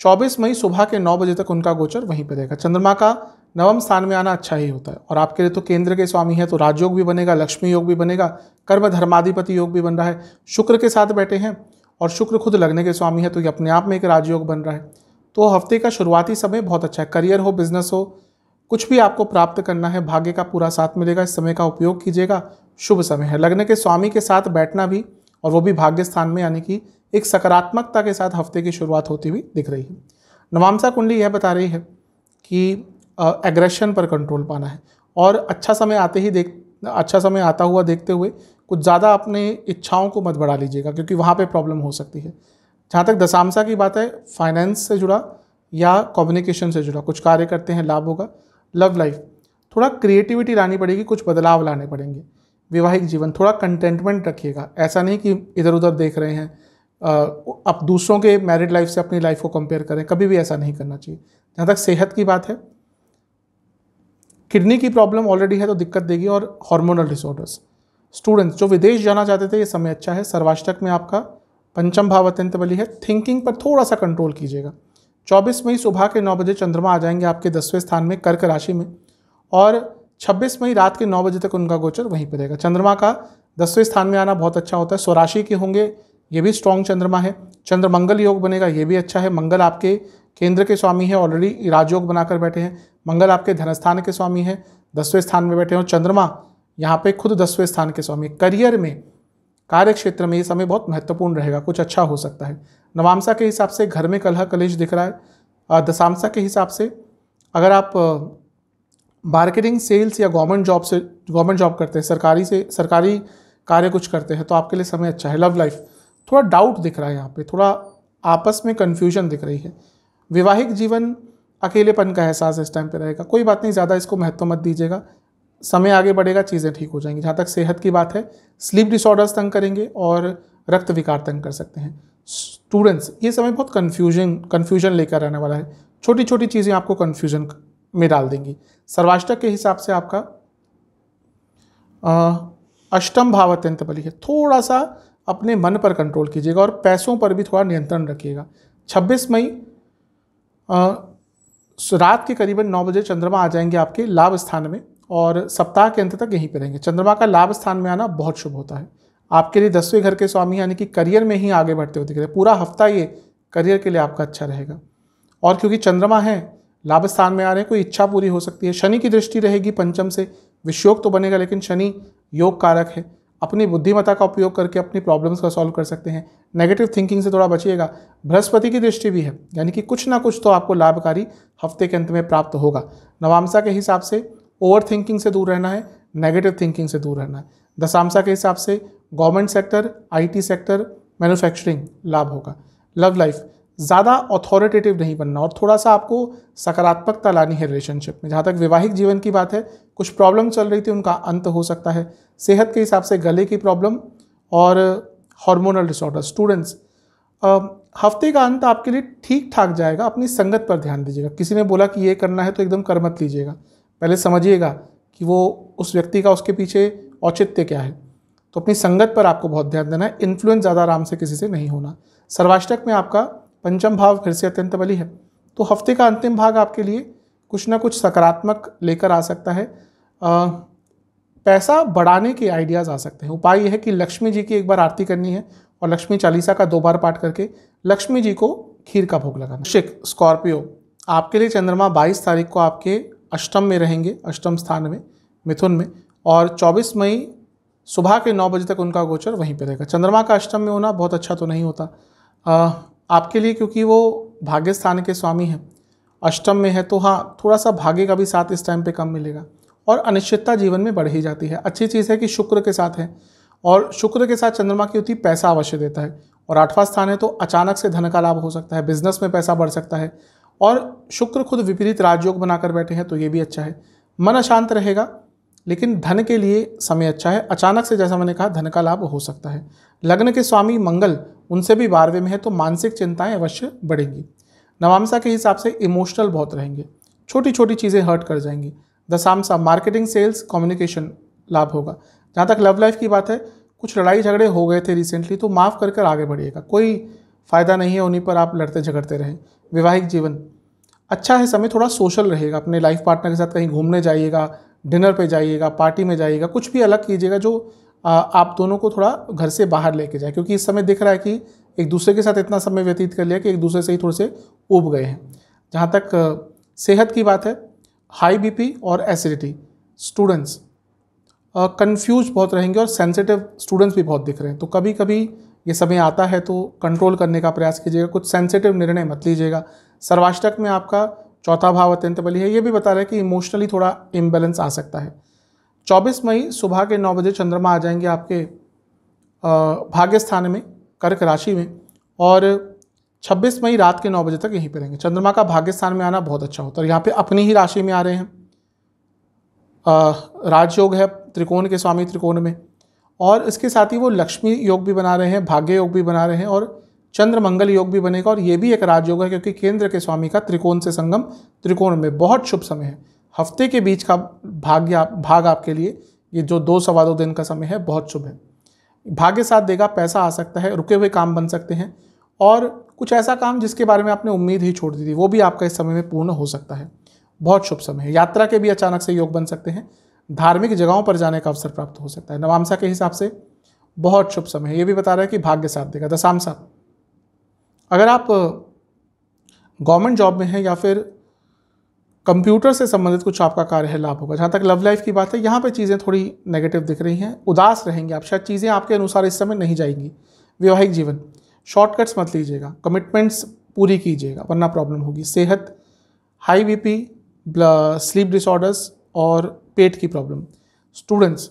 24 मई सुबह के 9 बजे तक उनका गोचर वहीं पर रहेगा चंद्रमा का नवम स्थान में आना अच्छा ही होता है और आपके लिए तो केंद्र के स्वामी है तो राजयोग भी बनेगा लक्ष्मी योग भी बनेगा कर्म धर्माधिपति योग भी बन रहा है शुक्र के साथ बैठे हैं और शुक्र खुद लगने के स्वामी है तो ये अपने आप में एक राजयोग बन रहा है तो हफ्ते का शुरुआती समय बहुत अच्छा है करियर हो बिजनेस हो कुछ भी आपको प्राप्त करना है भाग्य का पूरा साथ मिलेगा इस समय का उपयोग कीजिएगा शुभ समय है लगने के स्वामी के साथ बैठना भी और वो भी भाग्य स्थान में यानी कि एक सकारात्मकता के साथ हफ्ते की शुरुआत होती हुई दिख रही है नवामसा कुंडली यह बता रही है कि एग्रेशन पर कंट्रोल पाना है और अच्छा समय आते ही देख अच्छा समय आता हुआ देखते हुए कुछ ज़्यादा अपने इच्छाओं को मत बढ़ा लीजिएगा क्योंकि वहाँ पे प्रॉब्लम हो सकती है जहाँ तक दशामसा की बात है फाइनेंस से जुड़ा या कम्युनिकेशन से जुड़ा कुछ कार्य करते हैं लाभ होगा लव लाइफ थोड़ा क्रिएटिविटी लानी पड़ेगी कुछ बदलाव लाने पड़ेंगे वैवाहिक जीवन थोड़ा कंटेंटमेंट रखिएगा ऐसा नहीं कि इधर उधर देख रहे हैं आप दूसरों के मैरिड लाइफ से अपनी लाइफ को कंपेयर करें कभी भी ऐसा नहीं करना चाहिए जहाँ तक सेहत की बात है किडनी की प्रॉब्लम ऑलरेडी है तो दिक्कत देगी और हार्मोनल डिसऑर्डर्स स्टूडेंट्स जो विदेश जाना चाहते थे ये समय अच्छा है सर्वाष्टक में आपका पंचम भाव अत्यंत बली है थिंकिंग पर थोड़ा सा कंट्रोल कीजिएगा 24 मई सुबह के नौ बजे चंद्रमा आ जाएंगे आपके दसवें स्थान में कर्क राशि में और 26 मई रात के नौ बजे तक उनका गोचर वहीं पर रहेगा चंद्रमा का दसवें स्थान में आना बहुत अच्छा होता है स्वराशि के होंगे ये भी स्ट्रॉन्ग चंद्रमा है चंद्र मंगल योग बनेगा ये भी अच्छा है मंगल आपके केंद्र के स्वामी है ऑलरेडी राजयोग बनाकर बैठे हैं मंगल आपके धनस्थान के स्वामी है दसवें स्थान में बैठे हैं चंद्रमा यहाँ पे खुद दसवें स्थान के स्वामी करियर में कार्य क्षेत्र में ये समय बहुत महत्वपूर्ण रहेगा कुछ अच्छा हो सकता है नवामसा के हिसाब से घर में कलह कलेश दिख रहा है दशामसा के हिसाब से अगर आप मार्केटिंग सेल्स या गवर्नमेंट जॉब से गवर्नमेंट जॉब करते हैं सरकारी से सरकारी कार्य कुछ करते हैं तो आपके लिए समय अच्छा है लव लाइफ थोड़ा डाउट दिख रहा है यहाँ पे थोड़ा आपस में कन्फ्यूजन दिख रही है वैवाहिक जीवन अकेलेपन का एहसास इस टाइम पे रहेगा कोई बात नहीं ज़्यादा इसको महत्व मत दीजिएगा समय आगे बढ़ेगा चीज़ें ठीक हो जाएंगी जहाँ तक सेहत की बात है स्लीप डिसऑर्डर्स तंग करेंगे और रक्त विकार तंग कर सकते हैं स्टूडेंट्स ये समय बहुत कन्फ्यूजन कन्फ्यूजन लेकर रहने वाला है छोटी छोटी चीज़ें आपको कन्फ्यूजन में डाल देंगी सर्वाष्टक के हिसाब से आपका अष्टम भाव अत्यंत बलि है थोड़ा सा अपने मन पर कंट्रोल कीजिएगा और पैसों पर भी थोड़ा नियंत्रण रखिएगा 26 मई रात के करीबन नौ बजे चंद्रमा आ जाएंगे आपके लाभ स्थान में और सप्ताह के अंत तक यहीं पर रहेंगे चंद्रमा का लाभ स्थान में आना बहुत शुभ होता है आपके लिए दसवें घर के स्वामी यानी कि करियर में ही आगे बढ़ते हुए दिख रहे पूरा हफ्ता ये करियर के लिए आपका अच्छा रहेगा और क्योंकि चंद्रमा है लाभ स्थान में आ रहे हैं कोई इच्छा पूरी हो सकती है शनि की दृष्टि रहेगी पंचम से विषयोग तो बनेगा लेकिन शनि योग कारक है अपनी बुद्धिमता का उपयोग करके अपनी प्रॉब्लम्स का सॉल्व कर सकते हैं नेगेटिव थिंकिंग से थोड़ा बचिएगा बृहस्पति की दृष्टि भी है यानी कि कुछ ना कुछ तो आपको लाभकारी हफ्ते के अंत में प्राप्त होगा नवामसा के हिसाब से ओवर थिंकिंग से दूर रहना है नेगेटिव थिंकिंग से दूर रहना है दशामसा के हिसाब से government sector IT sector manufacturing लाभ होगा लव लाइफ ज़्यादा अथॉरिटेटिव नहीं बनना और थोड़ा सा आपको सकारात्मकता लानी है रिलेशनशिप में जहाँ तक वैवाहिक जीवन की बात है कुछ प्रॉब्लम चल रही थी उनका अंत हो सकता है सेहत के हिसाब से गले की प्रॉब्लम और हार्मोनल डिसऑर्डर स्टूडेंट्स हफ्ते का अंत आपके लिए ठीक ठाक जाएगा अपनी संगत पर ध्यान दीजिएगा किसी ने बोला कि ये करना है तो एकदम कर मत लीजिएगा पहले समझिएगा कि वो उस व्यक्ति का उसके पीछे औचित्य क्या है तो अपनी संगत पर आपको बहुत ध्यान देना है इन्फ्लुएंस ज़्यादा आराम से किसी से नहीं होना सर्वाष्टक में आपका पंचम भाव फिर से अत्यंत बली है तो हफ्ते का अंतिम भाग आपके लिए कुछ ना कुछ सकारात्मक लेकर आ सकता है आ, पैसा बढ़ाने के आइडियाज़ आ सकते हैं उपाय यह है कि लक्ष्मी जी की एक बार आरती करनी है और लक्ष्मी चालीसा का दो बार पाठ करके लक्ष्मी जी को खीर का भोग लगाना शिक स्कॉर्पियो आपके लिए चंद्रमा 22 तारीख को आपके अष्टम में रहेंगे अष्टम स्थान में मिथुन में और 24 मई सुबह के नौ बजे तक उनका गोचर वहीं पर रहेगा चंद्रमा का अष्टम में होना बहुत अच्छा तो नहीं होता आपके लिए क्योंकि वो भाग्य स्थान के स्वामी हैं अष्टम में है तो हाँ थोड़ा सा भाग्य का भी साथ इस टाइम पे कम मिलेगा और अनिश्चितता जीवन में बढ़ ही जाती है अच्छी चीज़ है कि शुक्र के साथ है और शुक्र के साथ चंद्रमा की युति पैसा अवश्य देता है और आठवां स्थान है तो अचानक से धन का लाभ हो सकता है बिजनेस में पैसा बढ़ सकता है और शुक्र खुद विपरीत राजयोग बनाकर बैठे हैं तो ये भी अच्छा है मन अशांत रहेगा लेकिन धन के लिए समय अच्छा है अचानक से जैसा मैंने कहा धन का लाभ हो सकता है लग्न के स्वामी मंगल उनसे भी बारहवें में है तो मानसिक चिंताएं अवश्य बढ़ेंगी नवामसा के हिसाब से इमोशनल बहुत रहेंगे छोटी छोटी चीज़ें हर्ट कर जाएंगी दशामसा मार्केटिंग सेल्स कम्युनिकेशन लाभ होगा जहाँ तक लव लाइफ की बात है कुछ लड़ाई झगड़े हो गए थे रिसेंटली तो माफ़ कर कर आगे बढ़िएगा कोई फ़ायदा नहीं है उन्हीं पर आप लड़ते झगड़ते रहें वैवाहिक जीवन अच्छा है समय थोड़ा सोशल रहेगा अपने लाइफ पार्टनर के साथ कहीं घूमने जाइएगा डिनर पे जाइएगा पार्टी में जाइएगा कुछ भी अलग कीजिएगा जो आप दोनों को थोड़ा घर से बाहर लेके जाए क्योंकि इस समय दिख रहा है कि एक दूसरे के साथ इतना समय व्यतीत कर लिया कि एक दूसरे से ही थोड़े से उब गए हैं जहाँ तक सेहत की बात है हाई बीपी और एसिडिटी स्टूडेंट्स कन्फ्यूज़ बहुत रहेंगे और सेंसिटिव स्टूडेंट्स भी बहुत दिख रहे हैं तो कभी कभी ये समय आता है तो कंट्रोल करने का प्रयास कीजिएगा कुछ सेंसिटिव निर्णय मत लीजिएगा सर्वाष्टक में आपका चौथा भाव अत्यंत बली है ये भी बता रहा है कि इमोशनली थोड़ा इम्बेलेंस आ सकता है 24 मई सुबह के नौ बजे चंद्रमा आ जाएंगे आपके भाग्य स्थान में कर्क राशि में और 26 मई रात के नौ बजे तक यहीं पर रहेंगे चंद्रमा का भाग्य स्थान में आना बहुत अच्छा होता है यहाँ पर अपनी ही राशि में आ रहे हैं राजयोग है त्रिकोण के स्वामी त्रिकोण में और इसके साथ ही वो लक्ष्मी योग भी बना रहे हैं भाग्य योग भी बना रहे हैं और चंद्र मंगल योग भी बनेगा और ये भी एक राजयोग है क्योंकि केंद्र के स्वामी का त्रिकोण से संगम त्रिकोण में बहुत शुभ समय है हफ्ते के बीच का भाग्य आप भाग आपके लिए ये जो दो सवा दो दिन का समय है बहुत शुभ है भाग्य साथ देगा पैसा आ सकता है रुके हुए काम बन सकते हैं और कुछ ऐसा काम जिसके बारे में आपने उम्मीद ही छोड़ दी थी वो भी आपका इस समय में पूर्ण हो सकता है बहुत शुभ समय है यात्रा के भी अचानक से योग बन सकते हैं धार्मिक जगहों पर जाने का अवसर प्राप्त हो सकता है नवामसा के हिसाब से बहुत शुभ समय है ये भी बता रहा है कि भाग्य साथ देगा दशामसा अगर आप गवर्नमेंट जॉब में हैं या फिर कंप्यूटर से संबंधित कुछ आपका कार्य है लाभ होगा जहाँ तक लव लाइफ की बात है यहाँ पे चीज़ें थोड़ी नेगेटिव दिख रही हैं उदास रहेंगे आप शायद चीज़ें आपके अनुसार इस समय नहीं जाएंगी वैवाहिक जीवन शॉर्टकट्स मत लीजिएगा कमिटमेंट्स पूरी कीजिएगा वरना प्रॉब्लम होगी सेहत high B P sleep disorders और पेट की problem students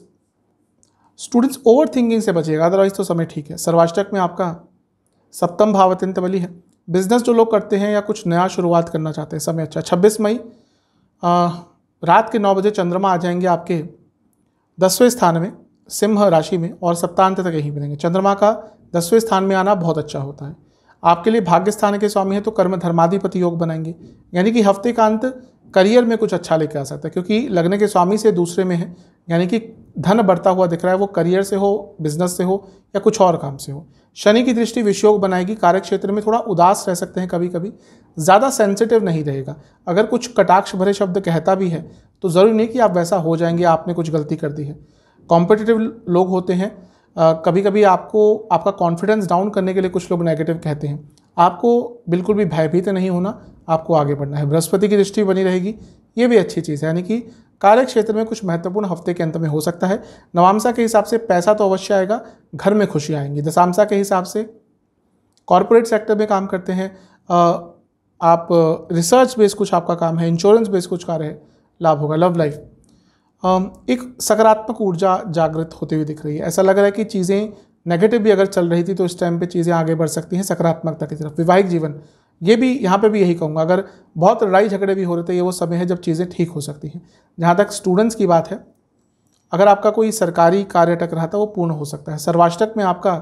students overthinking से बचेगा अदरवाइज तो समय ठीक है सर्वाष्टक में आपका सप्तम भाव अत्यंत बली है बिजनेस जो लोग करते हैं या कुछ नया शुरुआत करना चाहते हैं समय अच्छा छब्बीस मई रात के नौ बजे चंद्रमा आ जाएंगे आपके दसवें स्थान में सिंह राशि में और सप्तांत तक यहीं मिलेंगे चंद्रमा का दसवें स्थान में आना बहुत अच्छा होता है आपके लिए भाग्य स्थान के स्वामी हैं तो कर्म धर्माधिपति योग बनाएंगे यानी कि हफ्ते का अंत करियर में कुछ अच्छा लेके आ सकता है क्योंकि लगने के स्वामी से दूसरे में है यानी कि धन बढ़ता हुआ दिख रहा है वो करियर से हो बिजनेस से हो या कुछ और काम से हो शनि की दृष्टि विषयोग बनाएगी कार्यक्षेत्र में थोड़ा उदास रह सकते हैं कभी कभी ज़्यादा सेंसिटिव नहीं रहेगा अगर कुछ कटाक्ष भरे शब्द कहता भी है तो ज़रूरी नहीं कि आप वैसा हो जाएंगे आपने कुछ गलती कर दी है कॉम्पिटिटिव लोग होते हैं कभी कभी आपको आपका कॉन्फिडेंस डाउन करने के लिए कुछ लोग नेगेटिव कहते हैं आपको बिल्कुल भी भयभीत नहीं होना आपको आगे बढ़ना है बृहस्पति की दृष्टि बनी रहेगी ये भी अच्छी चीज़ है यानी कि कार्य क्षेत्र में कुछ महत्वपूर्ण हफ्ते के अंत में हो सकता है नवामसा के हिसाब से पैसा तो अवश्य आएगा घर में खुशी आएंगी दशामसा के हिसाब से कॉरपोरेट सेक्टर में काम करते हैं आप रिसर्च बेस्ड कुछ आपका काम है इंश्योरेंस बेस्ड कुछ कार्य लाभ होगा लव लाइफ एक सकारात्मक ऊर्जा जागृत होती हुई दिख रही है ऐसा लग रहा है कि चीज़ें नेगेटिव भी अगर चल रही थी तो इस टाइम पे चीज़ें आगे बढ़ सकती हैं सकारात्मकता की तरफ वैवाहिक जीवन ये भी यहाँ पे भी यही कहूँगा अगर बहुत लड़ाई झगड़े भी हो रहे थे ये वो समय है जब चीज़ें ठीक हो सकती हैं जहाँ तक स्टूडेंट्स की बात है अगर आपका कोई सरकारी कार्य अटक रहा था वो पूर्ण हो सकता है सर्वाष्टक में आपका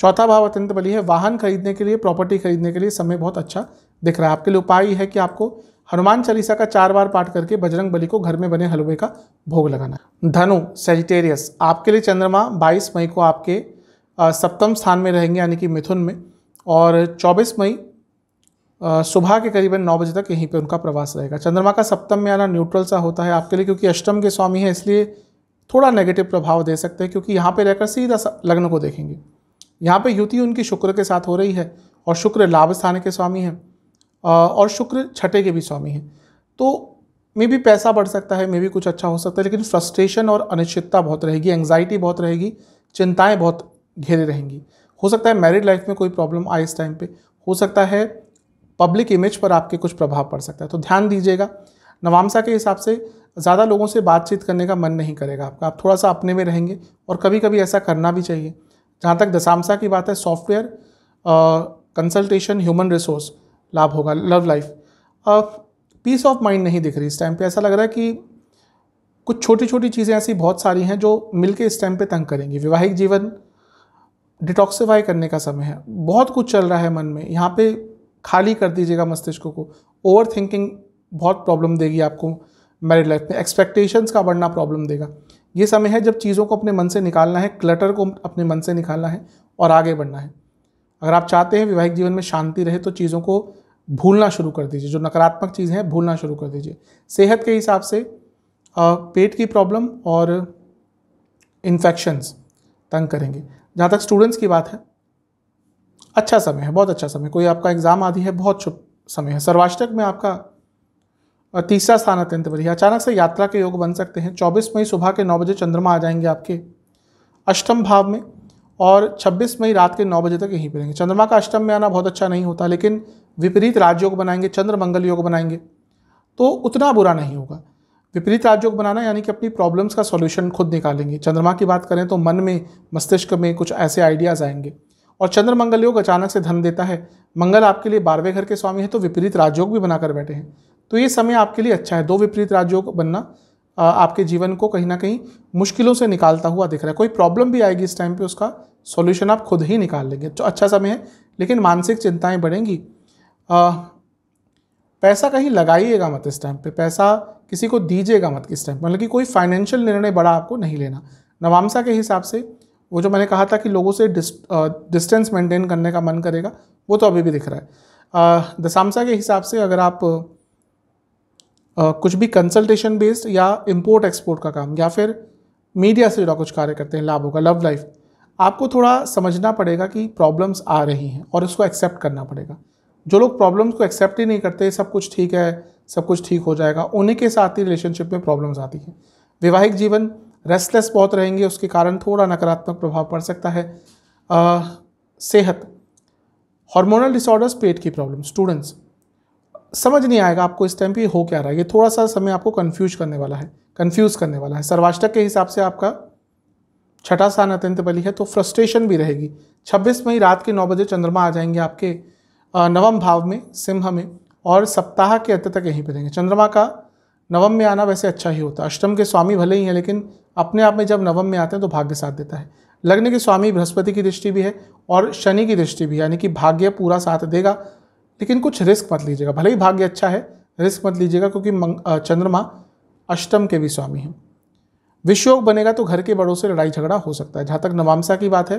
चौथा भाव अत्यंत बली है वाहन खरीदने के लिए प्रॉपर्टी खरीदने के लिए समय बहुत अच्छा दिख रहा है आपके लिए उपाय है कि आपको हनुमान चालीसा का चार बार पाठ करके बजरंग बली को घर में बने हलवे का भोग लगाना धनु सेजिटेरियस आपके लिए चंद्रमा 22 मई को आपके सप्तम स्थान में रहेंगे यानी कि मिथुन में और 24 मई सुबह के करीबन नौ बजे तक यहीं पर उनका प्रवास रहेगा चंद्रमा का सप्तम में आना न्यूट्रल सा होता है आपके लिए क्योंकि अष्टम के स्वामी है इसलिए थोड़ा नेगेटिव प्रभाव दे सकते हैं क्योंकि यहाँ पे रहकर सीधा लग्न को देखेंगे यहाँ पे युति उनकी शुक्र के साथ हो रही है और शुक्र लाभ स्थान के स्वामी हैं और शुक्र छठे के भी स्वामी हैं तो मे भी पैसा बढ़ सकता है मे भी कुछ अच्छा हो सकता है लेकिन फ्रस्ट्रेशन और अनिश्चितता बहुत रहेगी एंग्जाइटी बहुत रहेगी चिंताएँ बहुत घेरे रहेंगी हो सकता है मैरिड लाइफ में कोई प्रॉब्लम आए इस टाइम पर हो सकता है पब्लिक इमेज पर आपके कुछ प्रभाव पड़ सकता है तो ध्यान दीजिएगा नवामसा के हिसाब से ज़्यादा लोगों से बातचीत करने का मन नहीं करेगा आपका आप थोड़ा सा अपने में रहेंगे और कभी कभी ऐसा करना भी चाहिए जहाँ तक दशामसा की बात है सॉफ्टवेयर कंसल्टेशन ह्यूमन रिसोर्स लाभ होगा love life peace of mind नहीं दिख रही इस टाइम पे ऐसा लग रहा है कि कुछ छोटी छोटी चीज़ें ऐसी बहुत सारी हैं जो मिलके इस टाइम पे तंग करेंगी वैवाहिक जीवन डिटॉक्सीफाई करने का समय है बहुत कुछ चल रहा है मन में यहाँ पे खाली कर दीजिएगा मस्तिष्क को ओवर थिंकिंग बहुत प्रॉब्लम देगी आपको मैरिड लाइफ में एक्सपेक्टेशंस का बढ़ना प्रॉब्लम देगा ये समय है जब चीज़ों को अपने मन से निकालना है क्लटर को अपने मन से निकालना है और आगे बढ़ना है अगर आप चाहते हैं वैवाहिक जीवन में शांति रहे तो चीज़ों को भूलना शुरू कर दीजिए जो नकारात्मक चीज़ें हैं भूलना शुरू कर दीजिए सेहत के हिसाब से पेट की प्रॉब्लम और इन्फेक्शंस तंग करेंगे जहाँ तक स्टूडेंट्स की बात है अच्छा समय है बहुत अच्छा समय कोई आपका एग्ज़ाम आदि है बहुत शुभ समय है सर्वाष्टक में आपका तीसरा स्थान अत्यंत बढ़िया अचानक से यात्रा के योग बन सकते हैं 24 मई सुबह के 9 बजे चंद्रमा आ जाएंगे आपके अष्टम भाव में और 26 मई रात के 9 बजे तक यहीं पर रहेंगे चंद्रमा का अष्टम में आना बहुत अच्छा नहीं होता लेकिन विपरीत राजयोग बनाएंगे चंद्र मंगल योग बनाएंगे तो उतना बुरा नहीं होगा विपरीत राजयोग बनाना यानी कि अपनी प्रॉब्लम्स का सॉल्यूशन खुद निकालेंगे चंद्रमा की बात करें तो मन में मस्तिष्क में कुछ ऐसे आइडियाज़ आएंगे और चंद्र मंगल योग अचानक से धन देता है मंगल आपके लिए बारहवें घर के स्वामी है तो विपरीत राजयोग भी बनाकर बैठे हैं तो ये समय आपके लिए अच्छा है दो विपरीत राजयोग बनना आपके जीवन को कहीं ना कहीं मुश्किलों से निकालता हुआ दिख रहा है कोई प्रॉब्लम भी आएगी इस टाइम पे उसका सॉल्यूशन आप खुद ही निकाल लेंगे तो अच्छा समय है लेकिन मानसिक चिंताएं बढ़ेंगी पैसा कहीं लगाइएगा मत इस टाइम पे पैसा किसी को दीजिएगा मत इस टाइम मतलब कि कोई फाइनेंशियल निर्णय बड़ा आपको नहीं लेना नवामसा के हिसाब से वो जो मैंने कहा था कि लोगों से डिस्टेंस मेंटेन करने का मन करेगा वो तो अभी भी दिख रहा है दसामसा के हिसाब से अगर आप आ, कुछ भी कंसल्टेशन बेस्ड या इम्पोर्ट एक्सपोर्ट का काम या फिर मीडिया से जुड़ा कुछ कार्य करते हैं लाभ होगा लव लाइफ आपको थोड़ा समझना पड़ेगा कि प्रॉब्लम्स आ रही हैं और इसको एक्सेप्ट करना पड़ेगा जो लोग प्रॉब्लम्स को एक्सेप्ट ही नहीं करते सब कुछ ठीक है सब कुछ ठीक हो जाएगा उन्हीं के साथ ही रिलेशनशिप में प्रॉब्लम्स आती हैं वैवाहिक जीवन रेस्टलेस बहुत रहेंगे उसके कारण थोड़ा नकारात्मक प्रभाव पड़ सकता है आ, सेहत हार्मोनल डिसऑर्डर्स पेट की प्रॉब्लम स्टूडेंट्स समझ नहीं आएगा आपको इस टाइम पे हो क्या रहा है ये थोड़ा सा समय आपको कन्फ्यूज करने वाला है कन्फ्यूज़ करने वाला है सर्वाष्टक के हिसाब से आपका छठा स्थान अत्यंत बली है तो फ्रस्ट्रेशन भी रहेगी छब्बीस मई रात के नौ बजे चंद्रमा आ जाएंगे आपके नवम भाव में सिंह में और सप्ताह के अंत तक यहीं पर रहेंगे चंद्रमा का नवम में आना वैसे अच्छा ही होता है अष्टम के स्वामी भले ही हैं लेकिन अपने आप में जब नवम में आते हैं तो भाग्य साथ देता है लग्न के स्वामी बृहस्पति की दृष्टि भी है और शनि की दृष्टि भी यानी कि भाग्य पूरा साथ देगा लेकिन कुछ रिस्क मत लीजिएगा भले ही भाग्य अच्छा है रिस्क मत लीजिएगा क्योंकि चंद्रमा अष्टम के भी स्वामी हैं विश्वयोग बनेगा तो घर के बड़ों से लड़ाई झगड़ा हो सकता है जहाँ तक नवामसा की बात है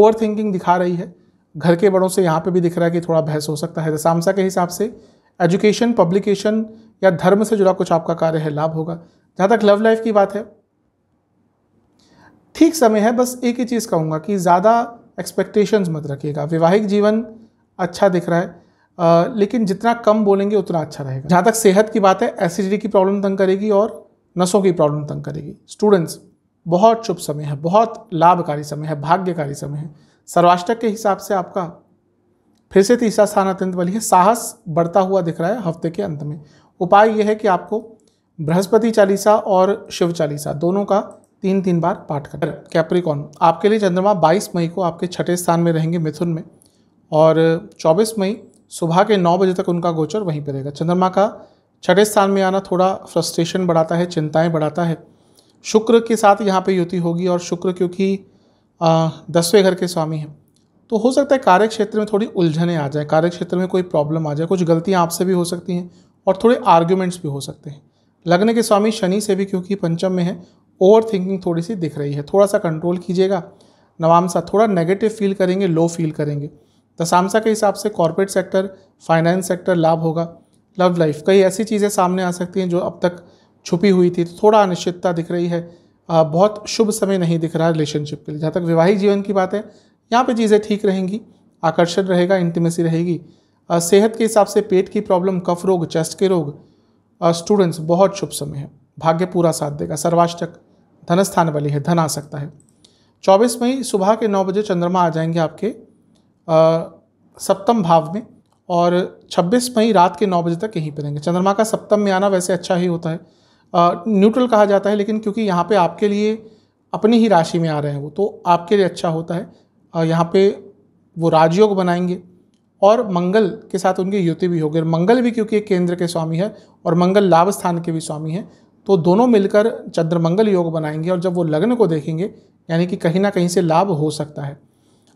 ओवर थिंकिंग दिखा रही है घर के बड़ों से यहाँ पे भी दिख रहा है कि थोड़ा बहस हो सकता है दशामसा के हिसाब से एजुकेशन पब्लिकेशन या धर्म से जुड़ा कुछ आपका कार्य है लाभ होगा जहाँ तक लव लाइफ की बात है ठीक समय है बस एक ही चीज़ कहूँगा कि ज़्यादा एक्सपेक्टेशंस मत रखिएगा वैवाहिक जीवन अच्छा दिख रहा है आ, लेकिन जितना कम बोलेंगे उतना अच्छा रहेगा जहाँ तक सेहत की बात है एसिडिटी की प्रॉब्लम तंग करेगी और नसों की प्रॉब्लम तंग करेगी स्टूडेंट्स बहुत शुभ समय है बहुत लाभकारी समय है भाग्यकारी समय है सर्वाष्टक के हिसाब से आपका फिर से तीसरा स्थान अत्यंत बलि है साहस बढ़ता हुआ दिख रहा है हफ्ते के अंत में उपाय यह है कि आपको बृहस्पति चालीसा और शिव चालीसा दोनों का तीन तीन बार पाठ कर कैप्रिकॉन आपके लिए चंद्रमा 22 मई को आपके छठे स्थान में रहेंगे मिथुन में और 24 मई सुबह के 9 बजे तक उनका गोचर वहीं पर रहेगा चंद्रमा का छठे स्थान में आना थोड़ा फ्रस्ट्रेशन बढ़ाता है चिंताएं बढ़ाता है शुक्र के साथ यहाँ पे युति होगी और शुक्र क्योंकि दसवें घर के स्वामी हैं तो हो सकता है कार्य क्षेत्र में थोड़ी उलझने आ जाए कार्य में कोई प्रॉब्लम आ जाए कुछ गलतियाँ आपसे भी हो सकती हैं और थोड़े आर्ग्यूमेंट्स भी हो सकते हैं लग्न के स्वामी शनि से भी क्योंकि पंचम में है ओवर थिंकिंग थोड़ी सी दिख रही है थोड़ा सा कंट्रोल कीजिएगा नवामसा थोड़ा नेगेटिव फील करेंगे लो फील करेंगे दशामसा के हिसाब से कॉरपोरेट सेक्टर फाइनेंस सेक्टर लाभ होगा लव लाइफ कई ऐसी चीज़ें सामने आ सकती हैं जो अब तक छुपी हुई थी तो थोड़ा अनिश्चितता दिख रही है बहुत शुभ समय नहीं दिख रहा रिलेशनशिप के लिए जहाँ तक विवाहिक जीवन की बात है यहाँ पर चीज़ें ठीक रहेंगी आकर्षण रहेगा इंटीमेसी रहेगी सेहत के हिसाब से पेट की प्रॉब्लम कफ रोग चेस्ट के रोग स्टूडेंट्स बहुत शुभ समय है भाग्य पूरा साथ देगा सर्वाष्टक धनस्थान वाली है धन आ सकता है 24 मई सुबह के 9 बजे चंद्रमा आ जाएंगे आपके सप्तम भाव में और 26 मई रात के 9 बजे तक यहीं पर रहेंगे चंद्रमा का सप्तम में आना वैसे अच्छा ही होता है न्यूट्रल कहा जाता है लेकिन क्योंकि यहाँ पे आपके लिए अपनी ही राशि में आ रहे हैं वो तो आपके लिए अच्छा होता है यहाँ पे वो राजयोग बनाएंगे और मंगल के साथ उनकी युति भी होगी मंगल भी क्योंकि एक केंद्र के स्वामी है और मंगल लाभ स्थान के भी स्वामी हैं तो दोनों मिलकर चंद्रमंगल योग बनाएंगे और जब वो लग्न को देखेंगे यानी कि कहीं ना कहीं से लाभ हो सकता है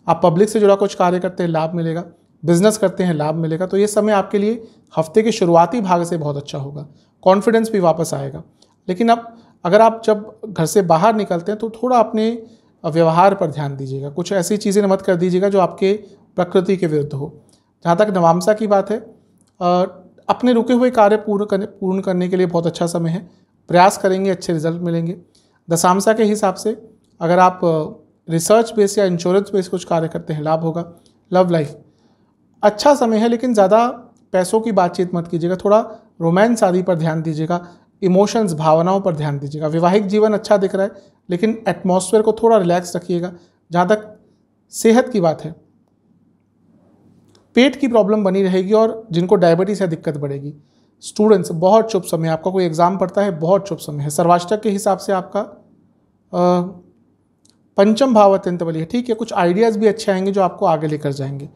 आप पब्लिक से जुड़ा कुछ कार्य करते हैं लाभ मिलेगा बिजनेस करते हैं लाभ मिलेगा तो ये समय आपके लिए हफ्ते के शुरुआती भाग से बहुत अच्छा होगा कॉन्फिडेंस भी वापस आएगा लेकिन अब अगर आप जब घर से बाहर निकलते हैं तो थोड़ा अपने व्यवहार पर ध्यान दीजिएगा कुछ ऐसी चीज़ें मत कर दीजिएगा जो आपके प्रकृति के विरुद्ध हो जहाँ तक नवामसा की बात है अपने रुके हुए कार्य पूर्ण करने पूर्ण करने के लिए बहुत अच्छा समय है प्रयास करेंगे अच्छे रिजल्ट मिलेंगे दशामसा के हिसाब से अगर आप रिसर्च बेस या इंश्योरेंस बेस कुछ कार्य करते हैं लाभ होगा लव लाइफ अच्छा समय है लेकिन ज़्यादा पैसों की बातचीत मत कीजिएगा थोड़ा रोमांस आदि पर ध्यान दीजिएगा इमोशंस भावनाओं पर ध्यान दीजिएगा वैवाहिक जीवन अच्छा दिख रहा है लेकिन एटमोसफेयर को थोड़ा रिलैक्स रखिएगा जहाँ तक सेहत की बात है पेट की प्रॉब्लम बनी रहेगी और जिनको डायबिटीज़ है दिक्कत बढ़ेगी स्टूडेंट्स बहुत शुभ समय आपका कोई एग्ज़ाम पड़ता है बहुत शुभ समय है सर्वाष्टक के हिसाब से आपका आ, पंचम भाव अत्यंत बलि है ठीक है कुछ आइडियाज़ भी अच्छे आएंगे जो आपको आगे लेकर जाएंगे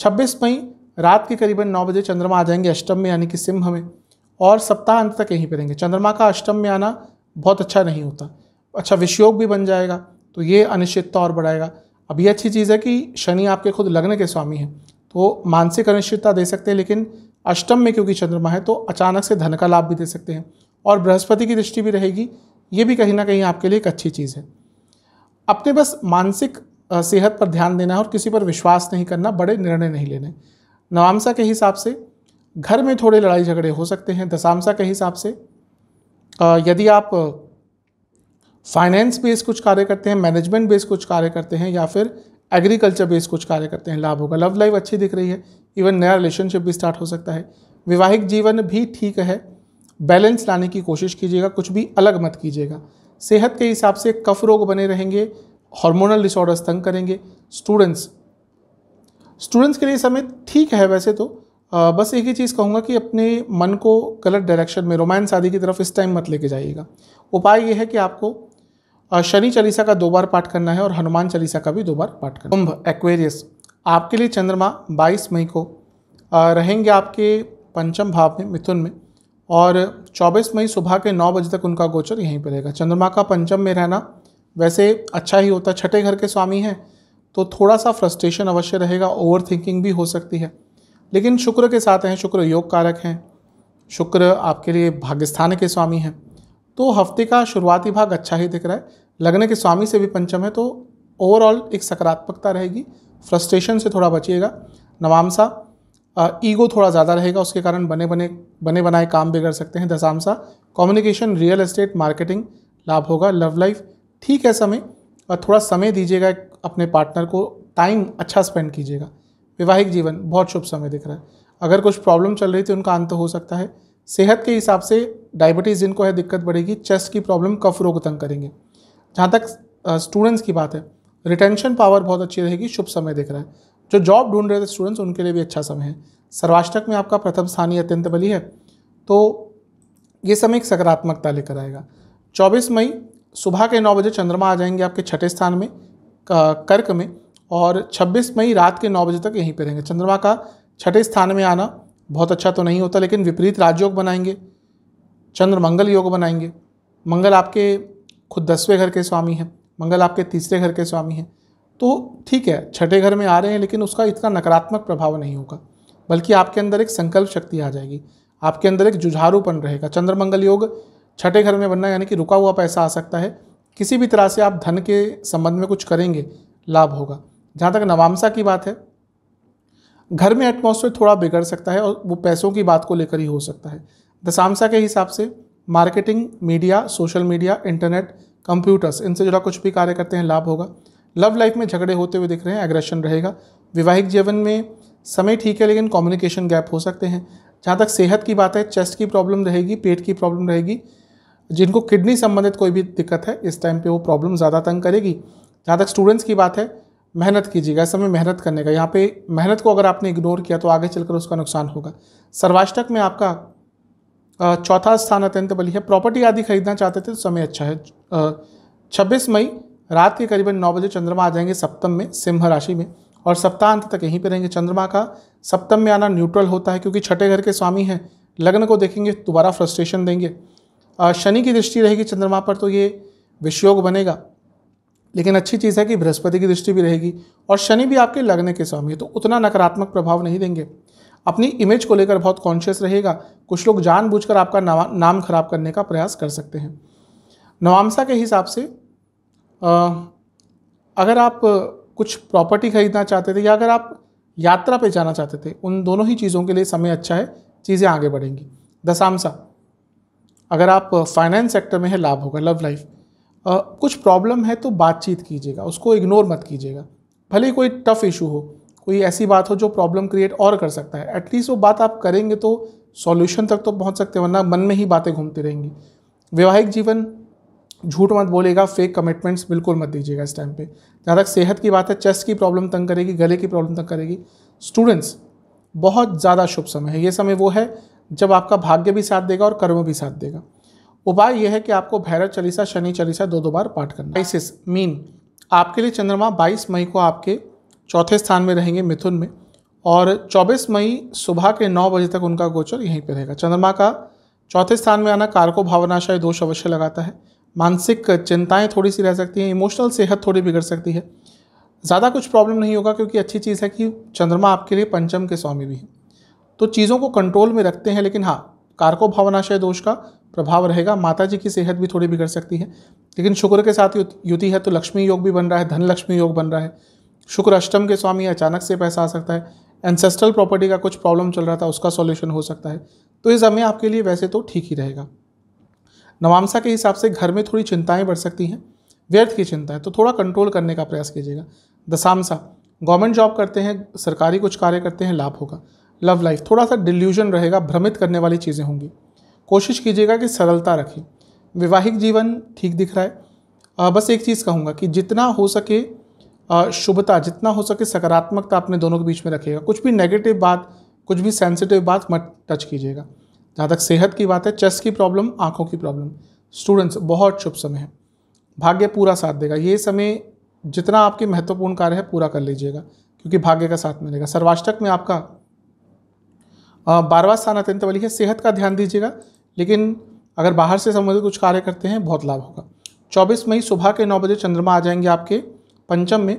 छब्बीस मई रात के करीबन नौ बजे चंद्रमा आ जाएंगे अष्टम में यानी कि सिंह में और सप्ताह अंत तक यहीं पर रहेंगे चंद्रमा का अष्टम में आना बहुत अच्छा नहीं होता अच्छा विषयोग भी बन जाएगा तो ये अनिश्चितता और बढ़ाएगा अब ये अच्छी चीज़ है कि शनि आपके खुद लग्न के स्वामी हैं तो मानसिक अनिश्चितता दे सकते हैं लेकिन अष्टम में क्योंकि चंद्रमा है तो अचानक से धन का लाभ भी दे सकते हैं और बृहस्पति की दृष्टि भी रहेगी ये भी कहीं ना कहीं आपके लिए एक अच्छी चीज़ है अपने बस मानसिक सेहत पर ध्यान देना है और किसी पर विश्वास नहीं करना बड़े निर्णय नहीं लेने नवामसा के हिसाब से घर में थोड़े लड़ाई झगड़े हो सकते हैं दशामसा के हिसाब से यदि आप फाइनेंस बेस्ड कुछ कार्य करते हैं मैनेजमेंट बेस्ड कुछ कार्य करते हैं या फिर एग्रीकल्चर बेस्ड कुछ कार्य करते हैं लाभ होगा लव लाइफ अच्छी दिख रही है इवन नया रिलेशनशिप भी स्टार्ट हो सकता है वैवाहिक जीवन भी ठीक है बैलेंस लाने की कोशिश कीजिएगा कुछ भी अलग मत कीजिएगा सेहत के हिसाब से कफ रोग बने रहेंगे हार्मोनल डिसऑर्डर्स तंग करेंगे स्टूडेंट्स स्टूडेंट्स के लिए समय ठीक है वैसे तो आ, बस एक ही चीज़ कहूँगा कि अपने मन को गलत डायरेक्शन में रोमांस आदि की तरफ इस टाइम मत लेके जाइएगा उपाय ये है कि आपको शनि चालीसा का दो बार पाठ करना है और हनुमान चालीसा का भी दो बार पाठ करना कुंभ एक्वेरियस आपके लिए चंद्रमा 22 मई को रहेंगे आपके पंचम भाव में मिथुन में और 24 मई सुबह के नौ बजे तक उनका गोचर यहीं पर रहेगा चंद्रमा का पंचम में रहना वैसे अच्छा ही होता छठे घर के स्वामी हैं तो थोड़ा सा फ्रस्ट्रेशन अवश्य रहेगा ओवर थिंकिंग भी हो सकती है लेकिन शुक्र के साथ हैं शुक्र योग कारक हैं शुक्र आपके लिए भाग्यस्थान के स्वामी हैं तो हफ्ते का शुरुआती भाग अच्छा ही दिख रहा है लगने के स्वामी से भी पंचम है तो ओवरऑल एक सकारात्मकता रहेगी फ्रस्ट्रेशन से थोड़ा बचिएगा नवामसा ईगो थोड़ा ज़्यादा रहेगा उसके कारण बने बने बने बनाए काम बिगड़ सकते हैं दशामसा कम्युनिकेशन रियल एस्टेट मार्केटिंग लाभ होगा लव लाइफ ठीक है समय और थोड़ा समय दीजिएगा अपने पार्टनर को टाइम अच्छा स्पेंड कीजिएगा वैवाहिक जीवन बहुत शुभ समय दिख रहा है अगर कुछ प्रॉब्लम चल रही थी उनका अंत हो सकता है सेहत के हिसाब से डायबिटीज़ जिनको है दिक्कत बढ़ेगी चेस्ट की प्रॉब्लम कफ रोग तंग करेंगे जहाँ तक स्टूडेंट्स की बात है रिटेंशन पावर बहुत अच्छी रहेगी शुभ समय देख रहा है जो जॉब ढूंढ रहे थे स्टूडेंट्स उनके लिए भी अच्छा समय है सर्वाष्टक में आपका प्रथम स्थान ही अत्यंत बली है तो ये समय एक सकारात्मकता लेकर आएगा 24 मई सुबह के नौ बजे चंद्रमा आ जाएंगे आपके छठे स्थान में कर्क में और 26 मई रात के नौ बजे तक यहीं पर रहेंगे चंद्रमा का छठे स्थान में आना बहुत अच्छा तो नहीं होता लेकिन विपरीत राजयोग बनाएंगे चंद्र मंगल योग बनाएंगे मंगल आपके खुद दसवें घर के स्वामी हैं मंगल आपके तीसरे घर के स्वामी हैं तो ठीक है छठे घर में आ रहे हैं लेकिन उसका इतना नकारात्मक प्रभाव नहीं होगा बल्कि आपके अंदर एक संकल्प शक्ति आ जाएगी आपके अंदर एक जुझारूपन रहेगा चंद्रमंगल योग छठे घर में बनना यानी कि रुका हुआ पैसा आ सकता है किसी भी तरह से आप धन के संबंध में कुछ करेंगे लाभ होगा जहाँ तक नवामसा की बात है घर में एटमोसफेयर थोड़ा बिगड़ सकता है और वो पैसों की बात को लेकर ही हो सकता है दशामसा के हिसाब से marketing media social media internet computers इनसे जुड़ा कुछ भी कार्य करते हैं लाभ होगा लव लाइफ में झगड़े होते हुए दिख रहे हैं एग्रेशन रहेगा वैवाहिक जीवन में समय ठीक है लेकिन कम्युनिकेशन गैप हो सकते हैं जहाँ तक सेहत की बात है चेस्ट की प्रॉब्लम रहेगी पेट की प्रॉब्लम रहेगी जिनको किडनी संबंधित कोई भी दिक्कत है इस टाइम पे वो प्रॉब्लम ज़्यादा तंग करेगी जहाँ तक स्टूडेंट्स की बात है मेहनत कीजिएगा समय मेहनत करने का यहाँ पे मेहनत को अगर आपने इग्नोर किया तो आगे चलकर उसका नुकसान होगा सर्वाष्टक में आपका चौथा स्थान अत्यंत बली है प्रॉपर्टी आदि खरीदना चाहते थे तो समय अच्छा है छब्बीस मई रात के करीबन नौ बजे चंद्रमा आ जाएंगे सप्तम में सिंह राशि में और सप्ताहांत तक यहीं पर रहेंगे चंद्रमा का सप्तम में आना न्यूट्रल होता है क्योंकि छठे घर के स्वामी हैं लग्न को देखेंगे दोबारा फ्रस्ट्रेशन देंगे शनि की दृष्टि रहेगी चंद्रमा पर तो ये विषयोग बनेगा लेकिन अच्छी चीज़ है कि बृहस्पति की दृष्टि भी रहेगी और शनि भी आपके लग्न के स्वामी है तो उतना नकारात्मक प्रभाव नहीं देंगे अपनी इमेज को लेकर बहुत कॉन्शियस रहेगा कुछ लोग जानबूझकर आपका नाम खराब करने का प्रयास कर सकते हैं नवामसा के हिसाब से अगर आप कुछ प्रॉपर्टी खरीदना चाहते थे या अगर आप यात्रा पे जाना चाहते थे उन दोनों ही चीज़ों के लिए समय अच्छा है चीज़ें आगे बढ़ेंगी दशामसा अगर आप फाइनेंस सेक्टर में है लाभ होगा लव लाइफ कुछ प्रॉब्लम है तो बातचीत कीजिएगा उसको इग्नोर मत कीजिएगा भले ही कोई टफ इशू हो कोई ऐसी बात हो जो प्रॉब्लम क्रिएट और कर सकता है एटलीस्ट वो बात आप करेंगे तो सॉल्यूशन तक तो पहुंच सकते हैं वरना मन में ही बातें घूमती रहेंगी वैवाहिक जीवन झूठ मत बोलेगा फेक कमिटमेंट्स बिल्कुल मत दीजिएगा इस टाइम पे जहाँ तक सेहत की बात है चेस्ट की प्रॉब्लम तंग करेगी गले की प्रॉब्लम तंग करेगी स्टूडेंट्स बहुत ज़्यादा शुभ समय है ये समय वो है जब आपका भाग्य भी साथ देगा और कर्म भी साथ देगा उपाय यह है कि आपको भैरव चालीसा शनि चालीसा दो दो बार पाठ करना बाइसिस मीन आपके लिए चंद्रमा बाईस मई को आपके चौथे स्थान में रहेंगे मिथुन में और 24 मई सुबह के 9 बजे तक उनका गोचर यहीं पर रहेगा चंद्रमा का चौथे स्थान में आना कारको भावनाशय दोष अवश्य लगाता है मानसिक चिंताएं थोड़ी सी रह सकती हैं इमोशनल सेहत थोड़ी बिगड़ सकती है ज़्यादा कुछ प्रॉब्लम नहीं होगा क्योंकि अच्छी चीज़ है कि चंद्रमा आपके लिए पंचम के स्वामी भी हैं तो चीज़ों को कंट्रोल में रखते हैं लेकिन हाँ कारको भावनाशय दोष का प्रभाव रहेगा माता जी की सेहत भी थोड़ी बिगड़ सकती है लेकिन शुक्र के साथ युति है तो लक्ष्मी योग भी बन रहा है धन लक्ष्मी योग बन रहा है शुक्र अष्टम के स्वामी अचानक से पैसा आ सकता है एंसेस्ट्रल प्रॉपर्टी का कुछ प्रॉब्लम चल रहा था उसका सॉल्यूशन हो सकता है तो ये समय आपके लिए वैसे तो ठीक ही रहेगा नवामसा के हिसाब से घर में थोड़ी चिंताएं बढ़ सकती हैं व्यर्थ की चिंता है तो थोड़ा कंट्रोल करने का प्रयास कीजिएगा दशामसा गवर्नमेंट जॉब करते हैं सरकारी कुछ कार्य करते हैं लाभ होगा लव लाइफ थोड़ा सा डिल्यूजन रहेगा भ्रमित करने वाली चीज़ें होंगी कोशिश कीजिएगा कि सरलता रखें वैवाहिक जीवन ठीक दिख रहा है बस एक चीज़ कहूँगा कि जितना हो सके शुभता जितना हो सके सकारात्मकता अपने दोनों के बीच में रखिएगा कुछ भी नेगेटिव बात कुछ भी सेंसिटिव बात मत टच कीजिएगा जहाँ तक सेहत की बात है चेस्ट की प्रॉब्लम आँखों की प्रॉब्लम स्टूडेंट्स बहुत शुभ समय है भाग्य पूरा साथ देगा ये समय जितना आपके महत्वपूर्ण कार्य है पूरा कर लीजिएगा क्योंकि भाग्य का साथ मिलेगा सर्वाष्टक में आपका बारवा स्थान अत्यंत वाली है सेहत का ध्यान दीजिएगा लेकिन अगर बाहर से संबंधित कुछ कार्य करते हैं बहुत लाभ होगा चौबीस मई सुबह के नौ बजे चंद्रमा आ जाएंगे आपके पंचम में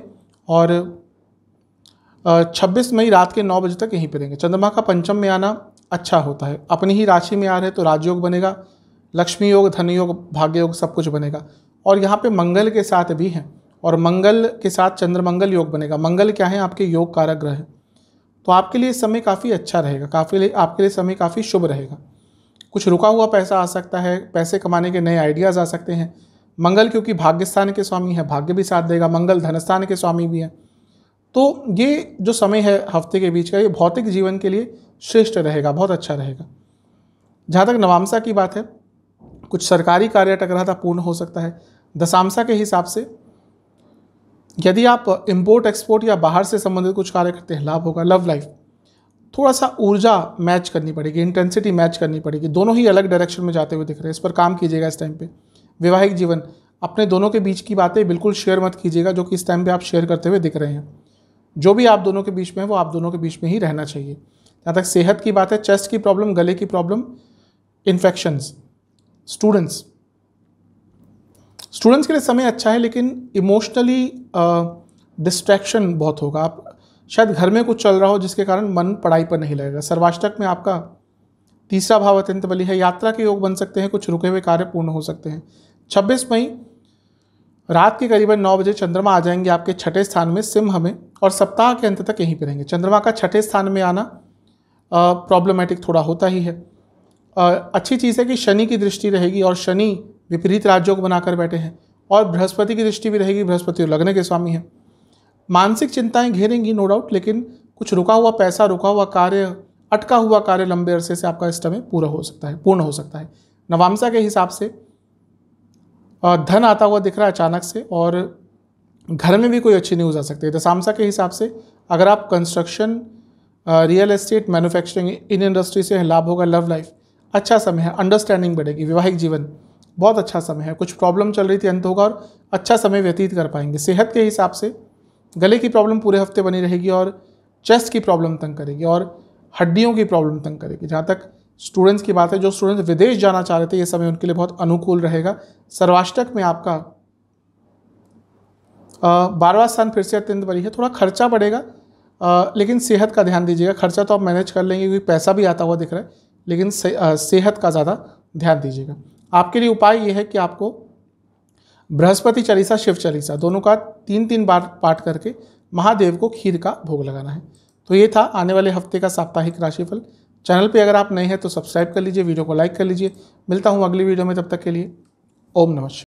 और छब्बीस मई रात के नौ बजे तक यहीं पर रहेंगे चंद्रमा का पंचम में आना अच्छा होता है अपनी ही राशि में आ रहे तो राजयोग बनेगा लक्ष्मी योग धन योग भाग्य योग सब कुछ बनेगा और यहाँ पे मंगल के साथ भी हैं और मंगल के साथ चंद्रमंगल योग बनेगा मंगल क्या है आपके योग कारक ग्रह तो आपके लिए समय काफ़ी अच्छा रहेगा काफ़ी लिए आपके लिए समय काफ़ी शुभ रहेगा कुछ रुका हुआ पैसा आ सकता है पैसे कमाने के नए आइडियाज़ आ सकते हैं मंगल क्योंकि भाग्यस्थान के स्वामी है भाग्य भी साथ देगा मंगल धनस्थान के स्वामी भी है तो ये जो समय है हफ्ते के बीच का ये भौतिक जीवन के लिए श्रेष्ठ रहेगा बहुत अच्छा रहेगा जहाँ तक नवामसा की बात है कुछ सरकारी कार्य अटक रहा था पूर्ण हो सकता है दशामसा के हिसाब से यदि आप इम्पोर्ट एक्सपोर्ट या बाहर से संबंधित कुछ कार्य करते हैं लाभ होगा लव लाइफ थोड़ा सा ऊर्जा मैच करनी पड़ेगी इंटेंसिटी मैच करनी पड़ेगी दोनों ही अलग डायरेक्शन में जाते हुए दिख रहे हैं इस पर काम कीजिएगा इस टाइम पर वैवाहिक जीवन अपने दोनों के बीच की बातें बिल्कुल शेयर मत कीजिएगा जो कि इस टाइम पे आप शेयर करते हुए दिख रहे हैं जो भी आप दोनों के बीच में है वो आप दोनों के बीच में ही रहना चाहिए जहाँ तक सेहत की बात है चेस्ट की प्रॉब्लम गले की प्रॉब्लम इन्फेक्शंस स्टूडेंट्स स्टूडेंट्स के लिए समय अच्छा है लेकिन इमोशनली डिस्ट्रैक्शन बहुत होगा आप शायद घर में कुछ चल रहा हो जिसके कारण मन पढ़ाई पर नहीं लगेगा सर्वाष्टक में आपका तीसरा भाव अत्यंत बलि है यात्रा के योग बन सकते हैं कुछ रुके हुए कार्य पूर्ण हो सकते हैं छब्बीस मई रात के करीबन नौ बजे चंद्रमा आ जाएंगे आपके छठे स्थान में सिंह में और सप्ताह के अंत तक यहीं पर रहेंगे चंद्रमा का छठे स्थान में आना प्रॉब्लमेटिक थोड़ा होता ही है आ, अच्छी चीज़ है कि शनि की दृष्टि रहेगी और शनि विपरीत राज्यों को बनाकर बैठे हैं और बृहस्पति की दृष्टि भी रहेगी बृहस्पति लग्न के स्वामी हैं मानसिक चिंताएं घेरेंगी नो डाउट लेकिन कुछ रुका हुआ पैसा रुका हुआ कार्य अटका हुआ कार्य लंबे अरसे से आपका इस समय पूरा हो सकता है पूर्ण हो सकता है नवामसा के हिसाब से धन आता हुआ दिख रहा है अचानक से और घर में भी कोई अच्छी न्यूज़ आ सकती है दशामसा के हिसाब से अगर आप कंस्ट्रक्शन रियल इस्टेट मैन्युफैक्चरिंग इन इंडस्ट्री से लाभ होगा लव लाइफ अच्छा समय है अंडरस्टैंडिंग बढ़ेगी वैवाहिक जीवन बहुत अच्छा समय है कुछ प्रॉब्लम चल रही थी अंत होगा और अच्छा समय व्यतीत कर पाएंगे सेहत के हिसाब से गले की प्रॉब्लम पूरे हफ्ते बनी रहेगी और चेस्ट की प्रॉब्लम तंग करेगी और हड्डियों की प्रॉब्लम तंग करेगी जहाँ तक स्टूडेंट्स की बात है जो स्टूडेंट्स विदेश जाना चाह रहे थे ये समय उनके लिए बहुत अनुकूल रहेगा सर्वाष्टक में आपका बारहवा स्थान फिर से अत्यंत बड़ी है थोड़ा खर्चा बढ़ेगा लेकिन सेहत का ध्यान दीजिएगा खर्चा तो आप मैनेज कर लेंगे क्योंकि पैसा भी आता हुआ दिख रहा है लेकिन से, आ, सेहत का ज़्यादा ध्यान दीजिएगा आपके लिए उपाय ये है कि आपको बृहस्पति चालीसा शिव चालीसा दोनों का तीन तीन बार पाठ करके महादेव को खीर का भोग लगाना है तो ये था आने वाले हफ्ते का साप्ताहिक राशिफल चैनल पे अगर आप नए हैं तो सब्सक्राइब कर लीजिए वीडियो को लाइक कर लीजिए मिलता हूँ अगली वीडियो में तब तक के लिए ओम नमस्कार